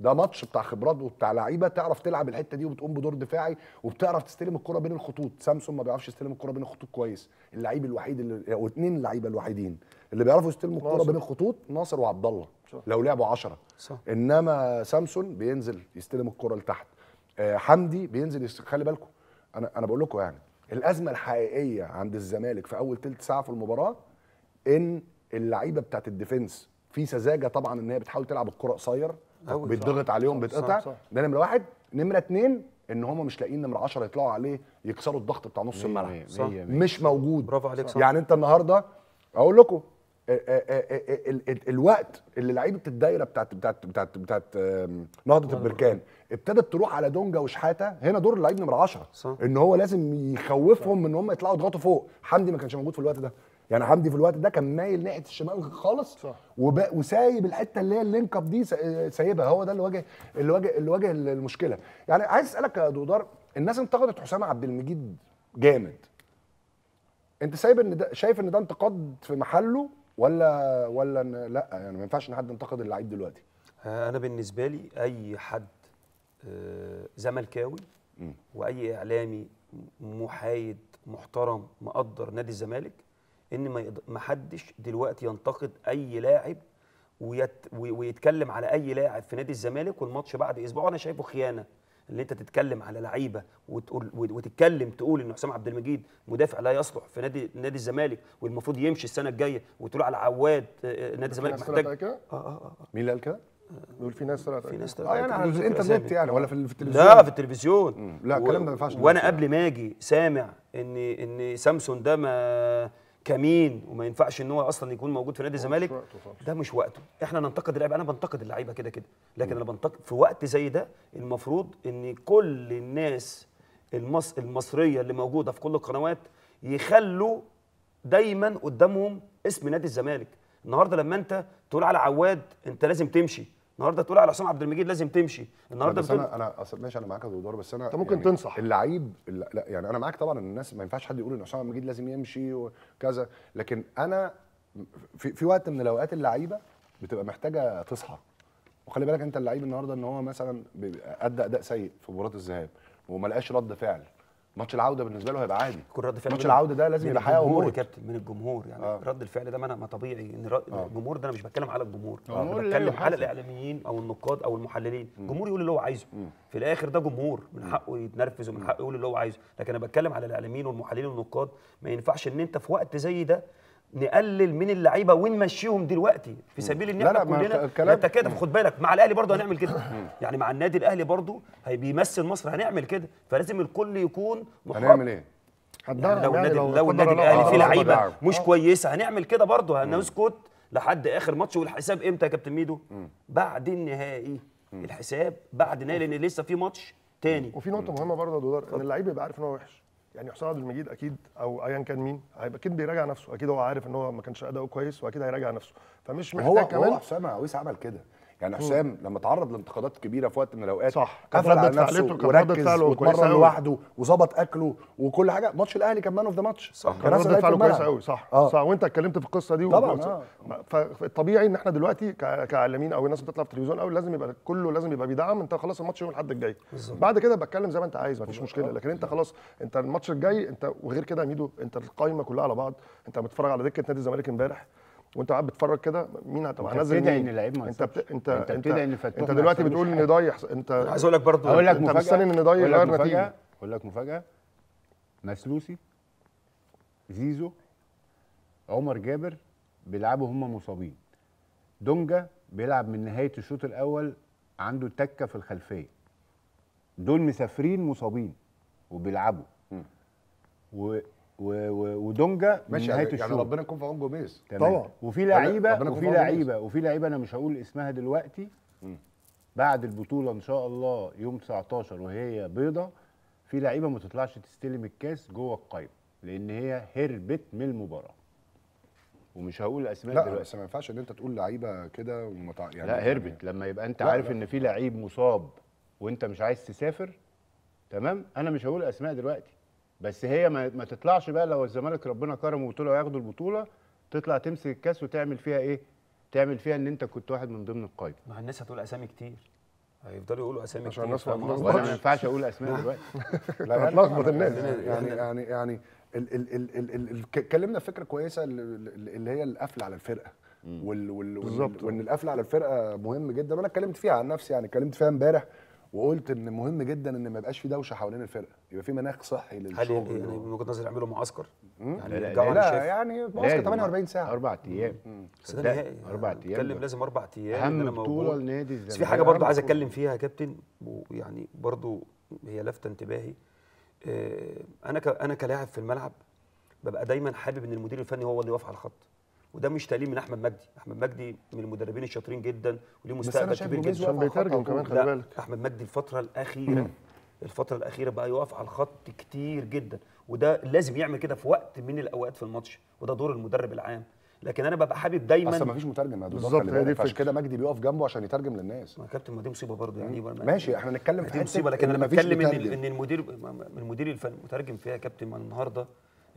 [SPEAKER 3] ده ماتش بتاع خبرات وبتاع لعيبه تعرف تلعب الحته دي وبتقوم بدور دفاعي وبتعرف تستلم الكره بين الخطوط سامسون ما بيعرفش يستلم الكره بين الخطوط كويس اللعيب الوحيد اللي او اثنين اللعيبه الوحيدين اللي بيعرفوا يستلموا الكره بين الخطوط ناصر وعبد الله لو لعبوا 10 انما سامسون بينزل يستلم الكره لتحت آه، حمدي بينزل يست... خلي بالكم انا انا بقول لكم يعني الازمه الحقيقيه عند الزمالك في اول ثلث ساعه في المباراه ان اللعيبه بتاعت الديفنس في سذاجه طبعا ان هي بتحاول تلعب الكره قصير بيتضغط عليهم بتقطع ده نمره واحد نمره اتنين ان هم مش لاقيين نمره 10 يطلعوا عليه يكسروا الضغط بتاع نص الملعب مش موجود برافو عليك صح. يعني انت النهارده اقول لكم آه، آه، آه، الوقت اللي لعيبه الدايره بتاعت بتاعت بتاعت بتاعت نهضه البركان ابتدت تروح على دونجا وشحاته هنا دور اللعيب نمره 10 ان هو لازم يخوفهم ان هم يطلعوا يضغطوا فوق حمدي ما كانش موجود في الوقت ده يعني حمدي في الوقت ده كان مايل ناحيه الشمال خالص صح. وسايب الحته اللي هي اللينك اب دي سايبها هو ده اللي واجه اللي واجه اللي واجه المشكله يعني عايز اسالك يا دودار الناس انتقدت حسام عبد المجيد جامد انت سايب ان ده شايف ان ده انتقاد في محله ولا ولا لا يعني ما ينفعش ان حد ينتقد اللعيب دلوقتي
[SPEAKER 5] آه، انا بالنسبه لي اي حد آه، زملكاوي واي اعلامي محايد محترم مقدر نادي الزمالك ان ما حدش دلوقتي ينتقد اي لاعب ويت... ويتكلم على اي لاعب في نادي الزمالك والماتش بعد اسبوع انا شايفه خيانه اللي انت تتكلم على لعيبه وتقول وتتكلم تقول ان حسام عبد المجيد مدافع لا يصلح في نادي نادي الزمالك والمفروض يمشي السنه الجايه وتقول على عواد آه، آه، نادي الزمالك محتاج اه
[SPEAKER 6] اه اه مين اللي قال كده؟ بيقول في ناس طلعت في ناس طلعت اه
[SPEAKER 5] يعني على الانترنت يعني ولا في
[SPEAKER 3] التلفزيون لا في
[SPEAKER 6] التلفزيون لا الكلام ده ما ينفعش وانا
[SPEAKER 5] قبل ما اجي سامع ان ان سامسون ده ما كمين وما ينفعش ان هو اصلا يكون موجود في نادي الزمالك ده مش وقته احنا ننتقد اللعيبه انا بنتقد اللعيبه كده كده لكن انا بنتقد في وقت زي ده المفروض ان كل الناس المص... المصريه اللي موجوده في كل القنوات يخلوا دايما قدامهم اسم نادي الزمالك النهارده لما انت تقول على عواد انت لازم تمشي النهارده تقول على حسام
[SPEAKER 3] عبد المجيد لازم تمشي النهارده بس بتقول... انا انا ماشي انا معاك يا دكتور بس انا انت ممكن يعني تنصح اللعيب لا يعني انا معاك طبعا الناس ما ينفعش حد يقول ان حسام عبد المجيد لازم يمشي وكذا لكن انا في, في وقت من الاوقات اللعيبه بتبقى محتاجه تصحى وخلي بالك انت اللعيب النهارده ان هو مثلا ادى اداء سيء في مباراه الذهاب وما لقاش رد فعل ماتش العوده بالنسبه له هيبقى عادي كل رد فعل ماتش العوده ده لازم يبقى حياه وموت كابتن من الجمهور يعني
[SPEAKER 5] آه. رد الفعل ده ما, ما طبيعي ان رد آه. الجمهور ده انا مش بتكلم على الجمهور آه. انا بتكلم على الاعلاميين او النقاد او المحللين الجمهور يقول اللي هو عايزه م. في الاخر ده جمهور من حقه يتنرفز ومن حقه يقول اللي هو عايزه لكن انا بتكلم على الاعلاميين والمحللين والنقاد ما ينفعش ان انت في وقت زي ده نقلل من اللعيبه ونمشيهم دلوقتي في سبيل ان احنا كلنا نتكاتف خد بالك مع الاهلي برضه هنعمل كده يعني مع النادي الاهلي برضه بيمثل مصر هنعمل كده فلازم الكل يكون محاط هنعمل ايه؟ يعني لو يعني النادي لو النادي الاهلي فيه آه، لعيبه إيه؟ مش كويسه هنعمل كده برضه هنسكت لحد اخر ماتش والحساب امتى يا كابتن ميدو؟ بعد النهائي
[SPEAKER 6] الحساب بعد النهائي لان لسه في ماتش تاني وفي نقطه مهمه برضه يا دولار ان اللعيب يبقى عارف ان هو وحش يعني حسام عبد المجيد اكيد او ايا كان مين هيبقى اكيد بيراجع نفسه اكيد هو عارف ان هو ما كانش
[SPEAKER 3] اداؤه كويس واكيد هيراجع نفسه فمش محتاج هو كمان هو حسام عويس عمل كده يعني حسام لما تعرض لانتقادات كبيره في وقت من الاوقات صح قفل على نفسه وركز واتمرن لوحده وظبط اكله وكل حاجه ماتش الاهلي كان مان اوف ذا ماتش صح كان رده فعله كويس قوي صح آه. صح وانت اتكلمت في
[SPEAKER 6] القصه دي طبعا آه. فالطبيعي ان احنا دلوقتي كاعلاميين او الناس بتطلع في التلفزيون قوي لازم يبقى كله لازم يبقى بيدعم انت خلاص الماتش يوم الاحد الجاي بعد كده بتكلم زي ما انت عايز مفيش مشكله لكن انت خلاص انت الماتش الجاي انت وغير كده يا ميدو انت القايمه كلها على بعض انت بتتفرج على دكه نادي الزمالك امبارح وانت قاعد بتتفرج كده مين هتبقى هنزل مين؟ ان اللعيب ما انت بت... انت انت بتدعي ان انت دلوقتي بتقول ان ضايع انت عايز اقول لك برضه اقول لك انت مستني ان ضايع يغير نتيجه
[SPEAKER 4] اقول لك مفاجاه مسلوسي زيزو عمر جابر بيلعبوا هم مصابين دونجا بيلعب من نهايه الشوط الاول عنده تكه في الخلفيه دول مسافرين مصابين وبيلعبوا و ودونجا ماشي نهايه يعني, يعني الشوط ربنا يكون في عون جوميز طبعا وفي لعيبه وفي لعيبه وفي لعيبه انا مش هقول اسمها دلوقتي م. بعد البطوله ان شاء الله يوم 19 وهي بيضه في لعيبه ما تطلعش تستلم الكاس جوه القايمه لان هي هربت من المباراه ومش هقول اسماء لا دلوقتي بس ما ينفعش ان انت تقول لعيبه كده ومتع... يعني لا هربت يعني... لما يبقى انت لا عارف لا. ان في لعيب مصاب وانت مش عايز تسافر تمام انا مش هقول اسماء دلوقتي بس هي ما, ما تطلعش بقى لو الزمالك ربنا كرمه وطلعوا ياخدوا البطوله تطلع تمسك الكاس وتعمل فيها ايه؟ تعمل فيها ان انت كنت واحد من ضمن القايمه.
[SPEAKER 5] ما الناس هتقول اسامي كتير. هيفضلوا يقولوا اسامي كتير. عشان الناس ما انا ما ينفعش اقول اسماء دلوقتي. لا هتلخبط الناس يعني
[SPEAKER 3] يعني يعني اتكلمنا في فكره كويسه اللي هي القفل على الفرقه. وال وال وان القفل على الفرقه مهم جدا وانا اتكلمت فيها عن نفسي يعني اتكلمت فيها امبارح وقلت ان مهم جدا ان ما يبقاش في دوشه حوالين الفرقه يبقى في مناخ صحي للشغل هل يعني
[SPEAKER 5] من وجهه نظري
[SPEAKER 4] يعملوا معسكر يعني
[SPEAKER 3] لا, لا, لا يعني معسكر 48 ساعه
[SPEAKER 4] اربع ايام بس ده نهائي اربع ايام اتكلم لازم اربع ايام اهم بطوله لنادي الزمالك بس في حاجه برضه
[SPEAKER 5] عايز اتكلم فيها يا كابتن ويعني برضه هي لافته انتباهي آه، انا انا كلاعب في الملعب ببقى دايما حابب ان المدير الفني هو اللي يوافق على الخط وده مش تقليل من احمد مجدي احمد مجدي من المدربين الشاطرين جدا وليه مستقبل كبير جدا عشان بيترجم كمان خلي بالك احمد مجدي الفتره الاخيره الفتره الاخيره بقى يقف على الخط كتير جدا وده لازم يعمل كده في وقت من الاوقات في الماتش وده دور المدرب العام لكن انا ببقى حابب
[SPEAKER 3] دايما اصل ما فيش مترجم يا بالظبط هي دي كده مجدي بيقف جنبه عشان يترجم للناس ما كابتن ما دي مصيبه برضه يعني ماشي احنا هنتكلم يعني في دي مصيبه لكن انا بتكلم ان
[SPEAKER 5] المدير المدير الفني مترجم فيها يا كابتن النهارده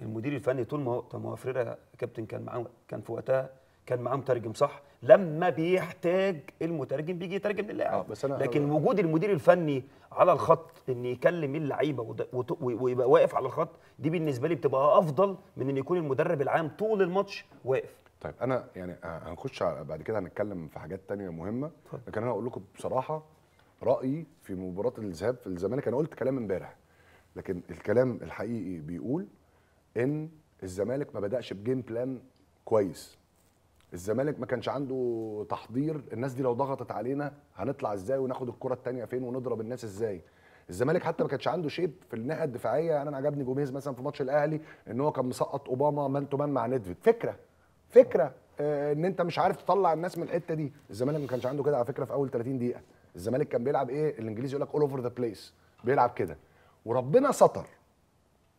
[SPEAKER 5] المدير الفني طول ما هو طب ما هو فريرة كابتن كان معاه كان في وقتها كان معاه مترجم صح لما بيحتاج المترجم بيجي يترجم للاعب آه، لكن وجود المدير الفني على الخط ان يكلم اللعيبه وت... ويبقى واقف على الخط دي بالنسبه لي بتبقى افضل من ان يكون المدرب العام طول الماتش واقف
[SPEAKER 3] طيب انا يعني هنخش بعد كده هنتكلم في حاجات تانية مهمه لكن انا هقول لكم بصراحه رايي في مباراه الذهاب في الزمالك انا قلت كلام امبارح لكن الكلام الحقيقي بيقول ان الزمالك ما بداش بجيم بلان كويس الزمالك ما كانش عنده تحضير الناس دي لو ضغطت علينا هنطلع ازاي وناخد الكره الثانيه فين ونضرب الناس ازاي الزمالك حتى ما كانش عنده شيب في الناحيه الدفاعيه يعني انا عجبني جوميز مثلا في ماتش الاهلي ان هو كان مسقط اوباما مان تو مان مع نيدفيد فكره فكره آه، ان انت مش عارف تطلع الناس من الحته دي الزمالك ما كانش عنده كده على فكره في اول 30 دقيقه الزمالك كان بيلعب ايه الانجليزي يقول لك اول اوفر ذا بليس بيلعب كده وربنا ستر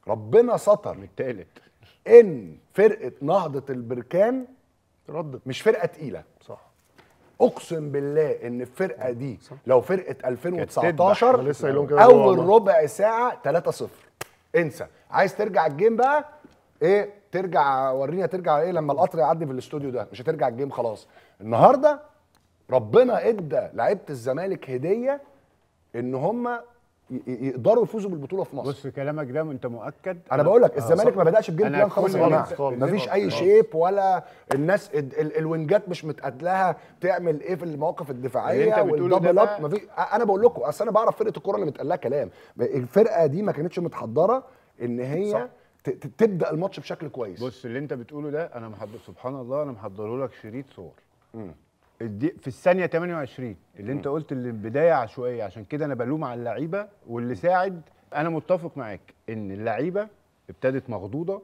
[SPEAKER 3] ربنا ستر من التالت ان فرقه نهضه البركان ردت مش فرقه تقيله صح اقسم بالله ان الفرقه دي صح. لو فرقه 2019 لسه اول ربع ساعه 3-0 انسى عايز ترجع الجيم بقى ايه ترجع وريني ترجع ايه لما القطر يعدي في الاستوديو ده مش هترجع الجيم خلاص النهارده ربنا ادى لعيبه الزمالك هديه ان هم يقدروا يفوزوا بالبطوله في مصر بص كلامك ده انت مؤكد انا بقول لك آه، الزمالك ما بداش بجيم بلان خالص يا جماعه مفيش اي آه. شيب ولا الناس الوينجات مش متقاتلها تعمل ايه في المواقف الدفاعيه والدبل اب فيش انا بقول لكم اصل انا بعرف فرقه الكوره اللي متقال كلام الفرقه دي ما كانتش متحضره ان هي صح. تبدا الماتش بشكل كويس
[SPEAKER 4] بص اللي انت بتقوله ده انا محضر سبحان الله انا محضره لك شريط صور امم في الثانيه 28 اللي انت قلت اللي بدايه عشوائيه عشان كده انا بلوم على اللعيبه واللي ساعد انا متفق معاك ان اللعيبه ابتدت مخضوضه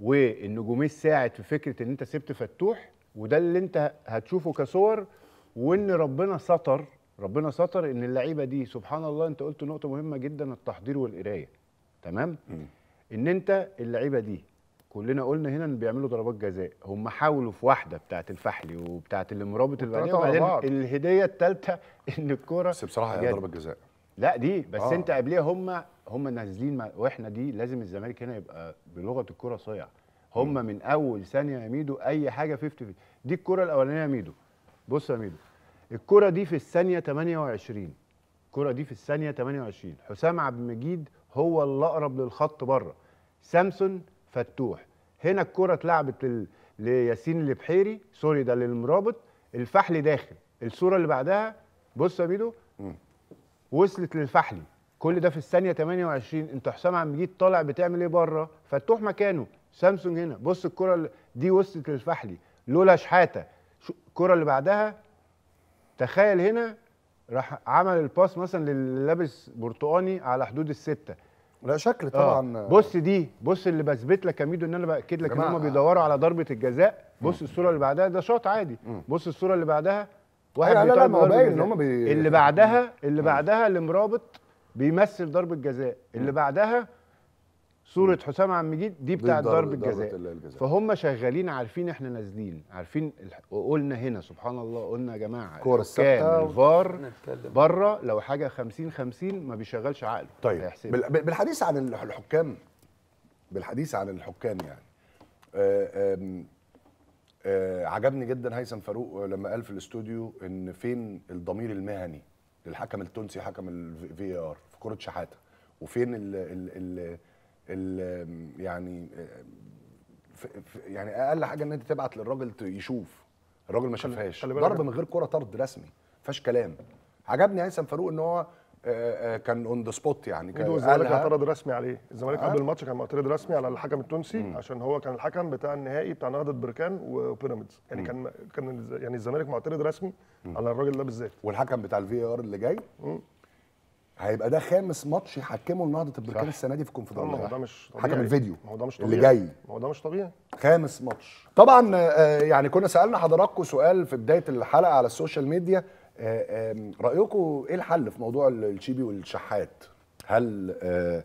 [SPEAKER 4] وان جوميز ساعد في فكره ان انت سبت فتوح وده اللي انت هتشوفه كصور وان ربنا سطر ربنا سطر ان اللعيبه دي سبحان الله انت قلت نقطه مهمه جدا التحضير والقرايه تمام ان انت اللعيبه دي كلنا قلنا هنا ان بيعملوا ضربات جزاء هم حاولوا في واحده بتاعه الفحلي وبتاعه اللي مرابط البنيه وبعدين الهديه الثالثه ان الكوره بس بصراحه هي يعني ضربه جزاء لا دي بس آه. انت قبليها هم هم نازلين واحنا دي لازم الزمالك هنا يبقى بلغه الكوره صيع هم من اول ثانيه يا ميدو اي حاجه 50 دي الكوره الاولانيه يا ميدو بص يا ميدو الكوره دي في الثانيه 28 الكوره دي في الثانيه 28 حسام عبد المجيد هو اللي اقرب للخط بره سامسون فتوح هنا الكره اتلعبت لل... لياسين البحيري سوري ده للمرابط الفحلي داخل الصوره اللي بعدها بص يا ميدو وصلت للفحلي كل ده في الثانيه 28 انت حسام عم جيد طالع بتعمل ايه بره فتوح مكانه سامسونج هنا بص الكره دي وصلت للفحلي لولا شحاته الكره اللي بعدها تخيل هنا راح عمل الباس مثلا للي لابس برتقاني على حدود السته لا شكل آه. طبعا آه. بص دي بص اللي بثبت لك يا ميدو ان انا باكد لك ان هم بيدوروا على ضربه الجزاء بص الصوره اللي بعدها ده شوط عادي بص الصوره اللي بعدها واحد أيوة، لا لا, لا باين ان هم اللي بعدها اللي بعدها اللي مرابط بيمثل ضربه جزاء اللي بعدها صوره حسام عم مجيد دي بتاعت ضرب الجزاء فهم شغالين عارفين احنا نازلين عارفين وقلنا هنا سبحان الله قلنا يا جماعه كوره كان الفار بره لو حاجه 50 50 ما بيشغلش عقله طيب بالحديث
[SPEAKER 3] عن الحكام بالحديث عن الحكام يعني آآ آه، آآ آه، عجبني جدا هيثم فاروق لما قال في الاستوديو ان فين الضمير المهني للحكم التونسي حكم الفي ار في كره شحاته وفين ال ال ال يعني يعني اقل حاجه ان انت تبعت للراجل يشوف الراجل ما شافهاش ضرب من غير كره طرد رسمي ما فيهاش كلام عجبني هيثم فاروق ان هو آه، آه، آه، كان اون ذا سبوت يعني كان الزمالك اعترض رسمي عليه الزمالك
[SPEAKER 6] آه. قبل الماتش كان معترض رسمي على الحكم التونسي م. عشان هو كان الحكم بتاع النهائي بتاع نهضه بركان وبيراميدز يعني م. كان كان يعني الزمالك معترض رسمي م. على الراجل ده بالذات والحكم بتاع الفي ار
[SPEAKER 3] اللي جاي م. هيبقى ده خامس ماتش يحكمه النهضه البركان السنه دي في الكونفدراليه ما هو ده مش طبيعي حكم الفيديو ما هو ده مش طبيعي اللي جاي ما هو ده مش طبيعي خامس ماتش طبعا آه، يعني كنا سالنا حضراتكم سؤال في بدايه الحلقه على السوشيال ميديا آه، رايكم ايه الحل في موضوع الشيبي والشحات هل آه،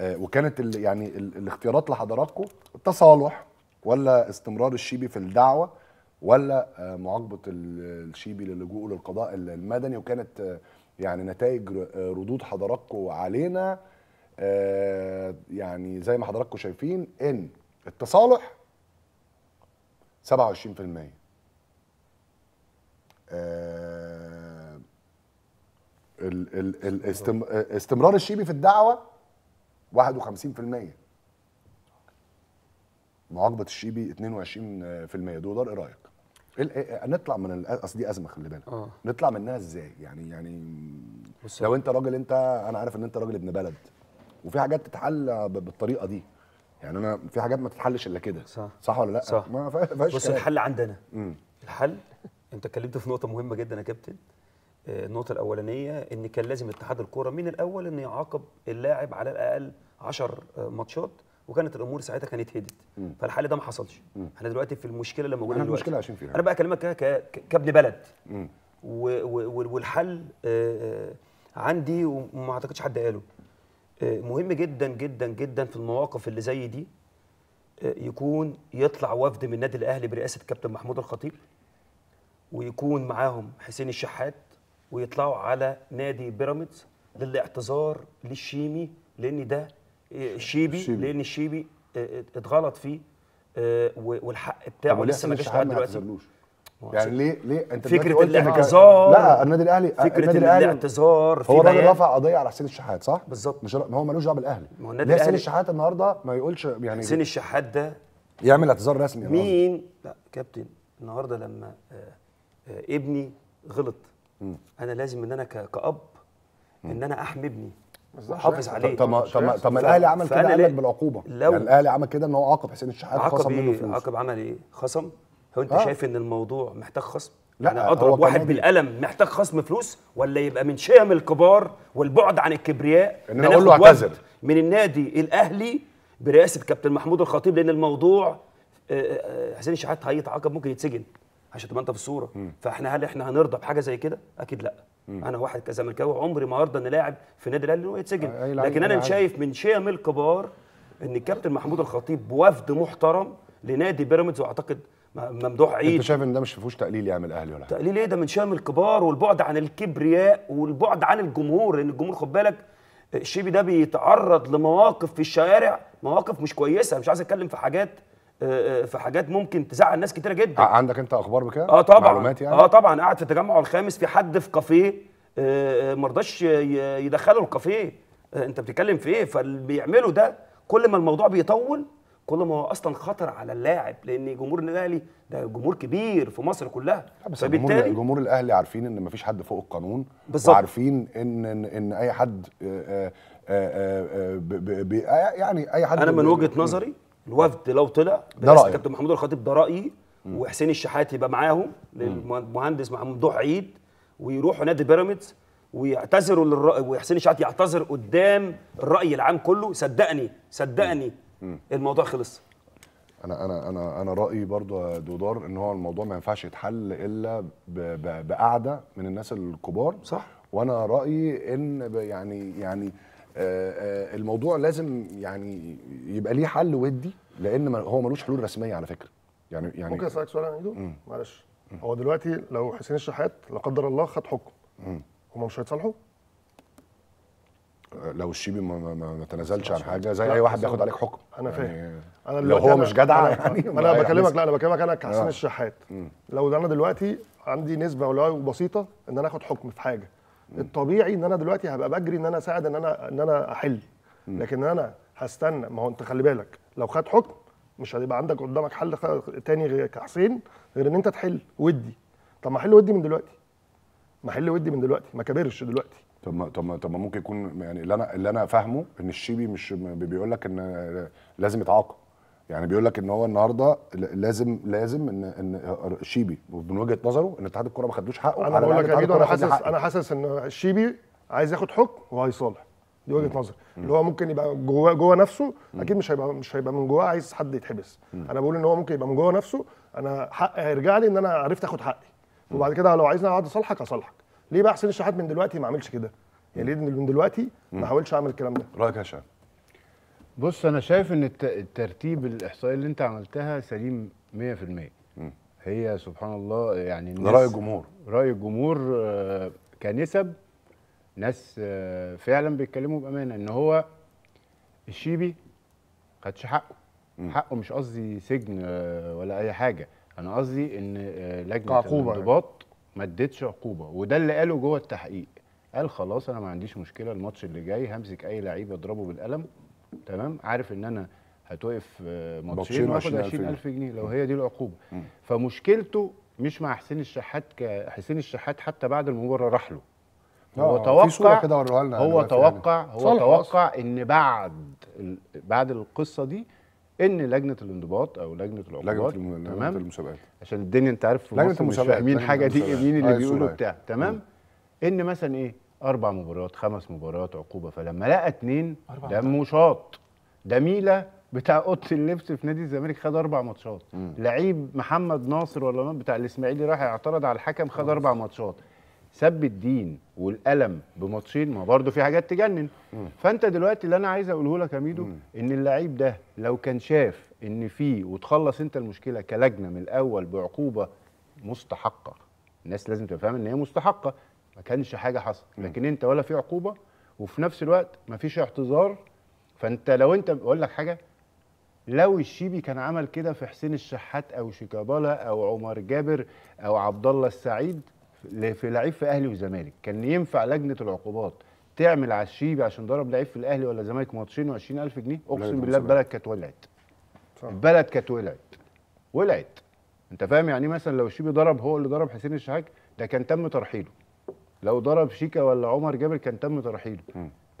[SPEAKER 3] وكانت يعني الاختيارات لحضراتكم التصالح ولا استمرار الشيبي في الدعوه ولا معاقبه الشيبي للجوء للقضاء المدني وكانت يعني نتائج آه، ردود حضراتكم علينا آه، يعني زي ما حضراتكم شايفين ان التصالح 27% آه، استمرار الشيبي في الدعوه 51% معاقبه الشيبي 22% دول ايه رايك؟ نطلع من اصل دي ازمه خلي بالك آه. نطلع منها ازاي يعني يعني لو انت راجل انت انا عارف ان انت راجل ابن بلد وفي حاجات تتحل بالطريقه دي يعني انا في حاجات ما تتحلش الا كده صح صح ولا لا صح. ما فيهاش بص الحل عندنا
[SPEAKER 5] مم. الحل انت اتكلمت في نقطه مهمه جدا يا كابتن آه، النقطه الاولانيه ان كان لازم اتحاد الكوره من الاول ان يعاقب اللاعب على الاقل 10 آه، ماتشات وكانت الامور ساعتها كانت هدت فالحل ده ما حصلش احنا دلوقتي في المشكله اللي موجوده المشكله عشان فيها انا بقى اكلمك كابن بلد والحل آه، آه، عندي وما اعتقدش حد قاله آه، مهم جدا جدا جدا في المواقف اللي زي دي يكون يطلع وفد من النادي الاهلي برئاسه كابتن محمود الخطيب ويكون معاهم حسين الشحات ويطلعوا على نادي بيراميدز للاعتذار للشيمي لان ده آه، شيبي, شيبي. لان الشيبي آه، آه، اتغلط فيه والحق بتاعه لسه ما جاش لحد دلوقتي
[SPEAKER 3] يعني ليه ليه انت فكره الاعتذار لا النادي الاهلي فكره الاعتذار هو ده رفع قضيه على حسين الشحات صح؟ بالظبط مش هو ملوش دعوه بالاهلي ما هو النادي ليه حسين الشحات النهارده ما يقولش يعني حسين الشحات ده يعمل اعتذار رسمي مين؟ لا كابتن
[SPEAKER 5] النهارده لما ابني غلط انا لازم ان انا كاب ان انا احمي ابني وحافظ عليه طب طب طب الاهلي عمل كده قال لك
[SPEAKER 3] بالعقوبه لو يعني الاهلي عمل كده ان هو عاقب حسين الشحات خصم منه إيه؟ فلوس عاقب
[SPEAKER 5] عمل ايه؟ خصم هو انت آه. شايف ان الموضوع محتاج خصم؟ لا يعني اضرب واحد بالقلم محتاج خصم فلوس ولا يبقى من شيم الكبار والبعد عن الكبرياء ان انا اقول له اعتذر من النادي الاهلي برئاسه كابتن محمود الخطيب لان الموضوع آه، آه، آه، حسين الشحات هيتعاقب ممكن يتسجن عشان تبقى انت في الصوره فاحنا هل احنا هنرضى بحاجه زي كده؟ اكيد لا انا واحد كزملكاوي عمري ما ارضى ان لاعب في نادي الاهلي انه يتسجن آه، لكن انا شايف من شيم الكبار ان الكابتن محمود الخطيب وفد محترم لنادي بيراميدز واعتقد ممدوح عيد انت شايف ان ده مش فيهوش تقليل يعمل اهلي ولا تقليل ايه ده من شيم الكبار والبعد عن الكبرياء والبعد عن الجمهور لان الجمهور خد بالك الشيبي ده بيتعرض لمواقف في الشوارع مواقف مش كويسه مش عايز اتكلم في حاجات آه، آه، في حاجات ممكن تزعل ناس كتيره جدا آه، عندك انت
[SPEAKER 3] اخبار بكده اه طبعا معلومات يعني اه
[SPEAKER 5] طبعا قاعد في التجمع الخامس في حد في كافيه ما رضاش يدخله الكافيه انت بتتكلم في ايه فبيعملوا ده كل ما الموضوع بيطول كل ما هو اصلا خطر على اللاعب لان جمهور الاهلي ده
[SPEAKER 3] جمهور كبير في مصر كلها بس فبالتالي جمهور الاهلي عارفين ان مفيش حد فوق القانون بالظبط وعارفين ان ان, اي حد آآ آآ آآ يعني اي حد انا من وجهه نظري الوفد لو طلع ده رايي كابتن محمود الخطيب ده رايي وحسين
[SPEAKER 5] الشحات يبقى معاهم المهندس ممدوح عيد ويروحوا نادي بيراميدز ويعتذروا للرأي وحسين الشحات يعتذر قدام الراي العام كله صدقني
[SPEAKER 3] صدقني الموضوع خلص انا انا انا انا رايي برضو يا دودار ان هو الموضوع ما ينفعش يتحل الا بقعده من الناس الكبار صح وانا رايي ان يعني يعني آه، آه، الموضوع لازم يعني يبقى ليه حل ودي لان هو ملوش حلول رسميه على فكره يعني يعني ممكن
[SPEAKER 6] اسالك سؤال يا معلش هو دلوقتي لو حسين الشحات لا قدر الله خد حكم هم مش هيتصالحوا
[SPEAKER 3] آه، لو الشيبي ما, ما, ما تنازلش عن حاجه زي اي واحد بياخد عليك حكم انا يعني فاهم يعني انا لو هو مش جدع يعني انا, أنا بكلمك لا انا بكلمك انا كحسين
[SPEAKER 6] الشحات لو انا دلوقتي عندي نسبه ولو بسيطه ان انا اخد حكم في حاجه الطبيعي ان انا دلوقتي هبقى بجري ان انا اساعد ان انا ان انا احل لكن انا هستنى ما هو انت خلي بالك لو خد حكم مش هيبقى عندك قدامك حل تاني غير كحسين
[SPEAKER 3] غير ان انت تحل ودي طب ما احل ودي من دلوقتي ما احل ودي من دلوقتي ما كبرش دلوقتي طب ما طب ما طب ما ممكن يكون يعني اللي انا اللي انا فاهمه ان الشيبي مش بيقول لك ان لازم يتعاقب يعني بيقول لك ان هو النهارده لازم لازم ان ان شيبي من وجهه نظره ان اتحاد الكوره ما خدوش حقه انا بقول لك انا حاسس انا
[SPEAKER 6] حاسس ان شيبي عايز ياخد حكم وهيصالح دي وجهه نظري اللي هو ممكن يبقى جواه جوه نفسه اكيد مش هيبقى مش هيبقى من جواه عايز حد يتحبس انا بقول ان هو ممكن يبقى من جوه نفسه انا حقي هيرجع لي ان انا عرفت اخد حقي وبعد كده لو عايزني اقعد اصالحك اصالحك ليه بقى حسين الشحات من دلوقتي
[SPEAKER 4] ما عملش كده يعني ليه من دلوقتي ما حاولش اعمل الكلام ده رايك يا هشام بص انا شايف ان الترتيب الاحصائي اللي انت عملتها سليم 100% هي سبحان الله يعني ده راي الجمهور راي الجمهور آه، كنسب ناس آه، فعلا بيتكلموا بامانه ان هو الشيبي خدش حقه حقه مش قصدي سجن آه، ولا اي حاجه انا قصدي ان لجنه يعني. الانضباط ما ادتش عقوبه وده اللي قاله جوه التحقيق قال خلاص انا ما عنديش مشكله الماتش اللي جاي همسك اي لعيب اضربه بالقلم تمام عارف ان انا هتوقف آه، ماتشين واخد 20000 جنيه لو هي دي العقوبه فمشكلته مش مع حسين الشحات ك... حسين الشحات حتى بعد المباراه راح له آه، هو يعني. توقع هو توقع هو توقع ان بعد بعد القصه دي ان لجنه الانضباط او لجنه العقوبات لجنه تمام المسابقات عشان الدنيا انت عارف في لجنه المسابقات مش فاهمين حاجه دي مين اللي أيوة، بيقولوا بتاع تمام ان مثلا ايه اربع مباريات خمس مباريات عقوبه فلما لقى اتنين ده مشاط ده ميلا بتاع اوضه اللبس في نادي الزمالك خد اربع ماتشات لعيب محمد ناصر ولا بتاع الاسماعيلي راح يعترض على الحكم خد اربع ماتشات سب الدين والالم بماتشين ما برضه في حاجات تجنن مم. فانت دلوقتي اللي انا عايز اقوله لك يا ميدو مم. ان اللعيب ده لو كان شاف ان في وتخلص انت المشكله كلجنه من الاول بعقوبه مستحقه الناس لازم تفهم ان هي مستحقه ما كانش حاجه حصل نعم. لكن انت ولا في عقوبه وفي نفس الوقت ما فيش اعتذار فانت لو انت بقول لك حاجه لو الشيبي كان عمل كده في حسين الشحات او شيكابالا او عمر جابر او عبد الله السعيد في لعيب في اهلي وزمالك كان ينفع لجنه العقوبات تعمل على الشيبي عشان ضرب لعيب في الاهلي ولا زمالك ماتشين و20000 جنيه اقسم بالله البلد كانت ولعت البلد كانت ولعت ولعت انت فاهم يعني إيه مثلا لو الشيبي ضرب هو اللي ضرب حسين الشحات ده كان تم ترحيله لو ضرب شيكا ولا عمر جابر كان تم ترحيله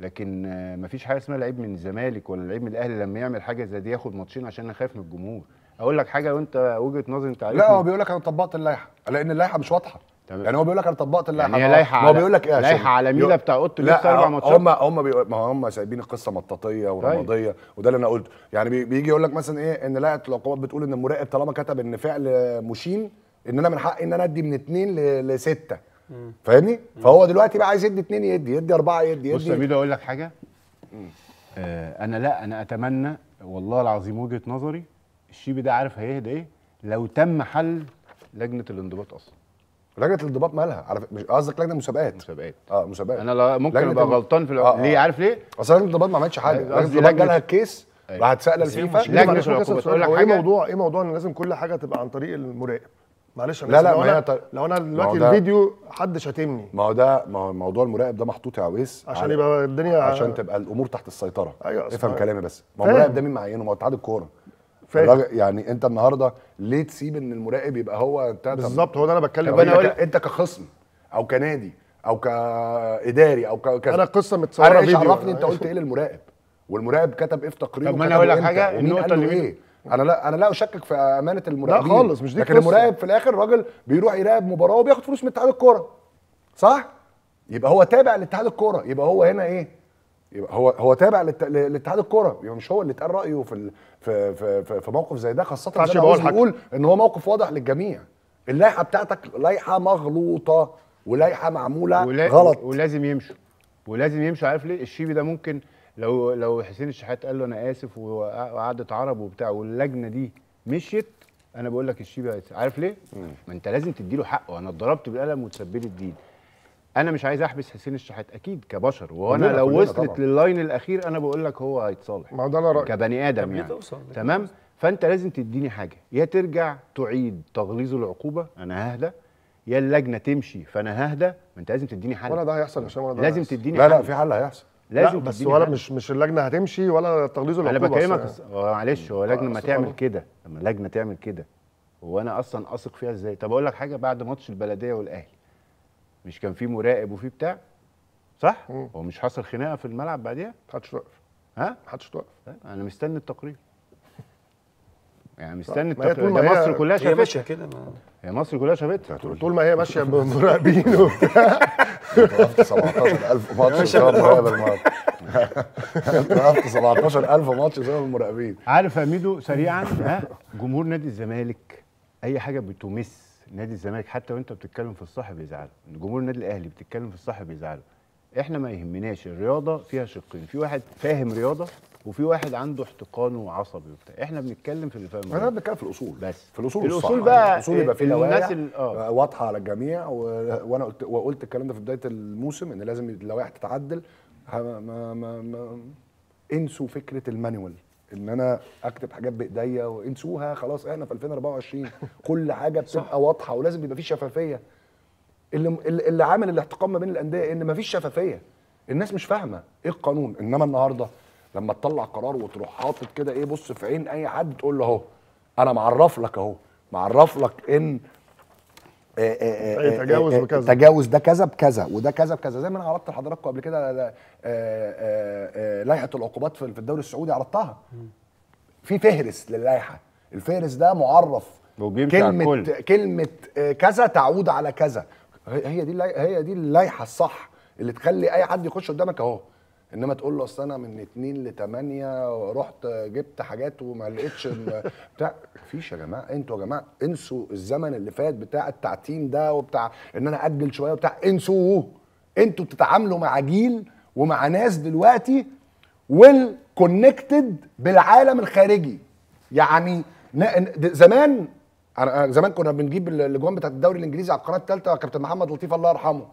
[SPEAKER 4] لكن آه، مفيش حاجه اسمها لعيب من الزمالك ولا لعيب من الاهلي لما يعمل حاجه زي دي ياخد ماتشين عشان انا خايف من الجمهور اقول لك حاجه وانت وجهه نظري انت عارف لا هو بيقول
[SPEAKER 3] لك انا طبقت اللائحه لان اللائحه مش واضحه طبعا. يعني هو بيقول لك انا طبقت اللائحه يعني هي لائحه هو بيقول لك ايه لائحه عالميه بتاع اوضه لسه اربع ماتشات هم هم بي... ما هم سايبين القصه مطاطيه طيب. ورماديه طيب. وده اللي انا قلته يعني بي... بيجي يقول لك مثلا ايه ان لائحه العقوبات بتقول ان المراقب طالما كتب ان فعل مشين ان انا من حقي ان انا ادي من اثنين ل... لسته فاهمني؟ فهو دلوقتي بقى عايز يدي اثنين يدي يدي اربعه يدي يدي بص يا ميدو
[SPEAKER 4] اقول لك حاجه آه
[SPEAKER 3] انا لا انا اتمنى
[SPEAKER 4] والله العظيم وجهه نظري الشيبي ده عارف هيهدى ايه لو تم حل
[SPEAKER 3] لجنه الانضباط اصلا لجنه الانضباط مالها على مش قصدك لجنه مسابقات مسابقات اه مسابقات انا ممكن ابقى غلطان في آه آه. ليه عارف ليه؟ اصل لجنه الانضباط ما عملتش حاجه لجنه الانضباط جالها الكيس أيوة. راحت تسال إيه الفيفا لجنه الانضباط ايه موضوع
[SPEAKER 6] ايه موضوع ان لازم كل حاجه تبقى عن طريق المراقب معلش لا لا لو انا لو انا دلوقتي
[SPEAKER 3] الفيديو حد شاتمني ما هو ده ما هو موضوع المراقب ده محطوط يا عويس عشان على... يبقى الدنيا عشان تبقى الامور تحت السيطره ايوه افهم أيوة. كلامي بس ما هو المراقب ده مين معينه ما هو اتحاد الكوره يعني انت النهارده ليه تسيب ان المراقب يبقى هو بالظبط
[SPEAKER 6] هو ده انا بتكلم انا ك...
[SPEAKER 3] انت كخصم او كنادي او كاداري او ك... انا القصه متصوره انا عرفني انت قلت ايه للمراقب والمراقب كتب ايه في تقريره طب ما انا اقول لك حاجه النقطه اللي ايه انا لا انا لا اشكك في امانه المراقبين لا خالص مش دي لكن المراقب في الاخر راجل بيروح يراقب مباراه وبياخد فلوس من اتحاد الكوره صح يبقى هو تابع لاتحاد الكوره يبقى هو هنا ايه يبقى هو هو تابع لاتحاد الكوره يبقى مش هو اللي اتقال رايه في في في, في موقف زي ده خاصه ان هو بقول ان هو موقف واضح للجميع اللائحه بتاعتك لائحه مغلوطه ولائحه معموله ولا... غلط ولازم
[SPEAKER 4] يمشوا ولازم يمشوا عارف ليه الشيبي ده ممكن لو لو حسين الشحات قال له انا اسف وقعدت عرب وبتاع واللجنه دي مشيت انا بقول لك الشيبي عارف ليه؟ ما انت لازم تديله حقه انا اتضربت بالقلم وتسبلي الدين انا مش عايز احبس حسين الشحات اكيد كبشر وانا لو وصلت طبعا. لللاين الاخير انا بقول لك هو هيتصالح ما ده انا رايي كبني ادم يعني تمام فانت لازم تديني حاجه يا ترجع تعيد تغليظ العقوبه انا ههدى يا اللجنه تمشي فانا ههدى ما انت لازم تديني حل ولا ده هيحصل يا هشام ولا ده لازم تديني لا حل. لا في حل هيحصل لازم لا بس ولا حاجة. مش مش اللجنه هتمشي ولا تغليظ العقوبه انا بكلمك معلش هو لجنه ما تعمل كده لما لجنه تعمل كده هو انا اصلا اثق فيها ازاي طب اقول لك حاجه بعد ماتش البلديه والاهلي مش كان في مراقب وفي بتاع صح هو مش حصل خناقه في الملعب بعديها محدش توقف ها محدش توقف طيب، انا مستني التقرير يعني طيب، مستني التقرير ما مصر كلها شافتها هي ماشيه كده
[SPEAKER 6] هي مصر كلها شافتها طول ما هي ماشيه بمراقبين وبتاع 17000 ماتش بسبب
[SPEAKER 3] المراقب 17000 ماتش بسبب
[SPEAKER 4] المراقبين عارف يا ميدو سريعا ها جمهور نادي الزمالك اي حاجه بتمس نادي الزمالك حتى وانت بتتكلم في الصح بيزعله جمهور النادي الاهلي بتتكلم في الصح بيزعله احنا ما يهمناش الرياضه فيها شقين في واحد فاهم رياضه وفي واحد عنده
[SPEAKER 3] احتقان وعصبي وبتاع احنا بنتكلم في الفهم انا بنتكلم في الاصول بس في الاصول الاصول بقى يعني الاصول يبقى في الناس اه واضحه على الجميع و... وانا قلت وقلت الكلام ده في بدايه الموسم ان لازم اللوائح تتعدل ما ما ما انسوا فكره المانيوال ان انا اكتب حاجات بايديا وانسوها خلاص احنا في 2024 كل حاجه بتبقى واضحه ولازم يبقى في شفافيه اللي اللي عامل الاحتقان ما بين الانديه ان ما فيش شفافيه الناس مش فاهمه ايه القانون انما النهارده لما تطلع قرار وتروح حاطط كده ايه بص في عين اي حد تقول له اهو انا معرف لك اهو معرف لك ان آه، آه، آه، تجاوز بكذا تجاوز ده كذا بكذا وده كذا بكذا زي ما انا عرضت لحضراتكم قبل كده لائحه العقوبات في الدوري السعودي عرضتها في فهرس للائحه الفهرس ده معرف كلمه كلمه كذا تعود على كذا هي دي هي دي اللائحه الصح اللي تخلي اي حد يخش قدامك اهو انما تقول له اصل انا من 2 ل 8 رحت جبت حاجات وما لقيتش بتاع مفيش يا جماعه انتوا يا جماعه انسوا الزمن اللي فات بتاع التعتيم ده وبتاع ان انا اجل شويه وبتاع انسوه انتوا بتتعاملوا مع جيل ومع ناس دلوقتي ويل كونكتد بالعالم الخارجي يعني زمان زمان كنا بنجيب الاجوان بتاعت الدوري الانجليزي على القناه الثالثه كابتن محمد لطيف الله يرحمه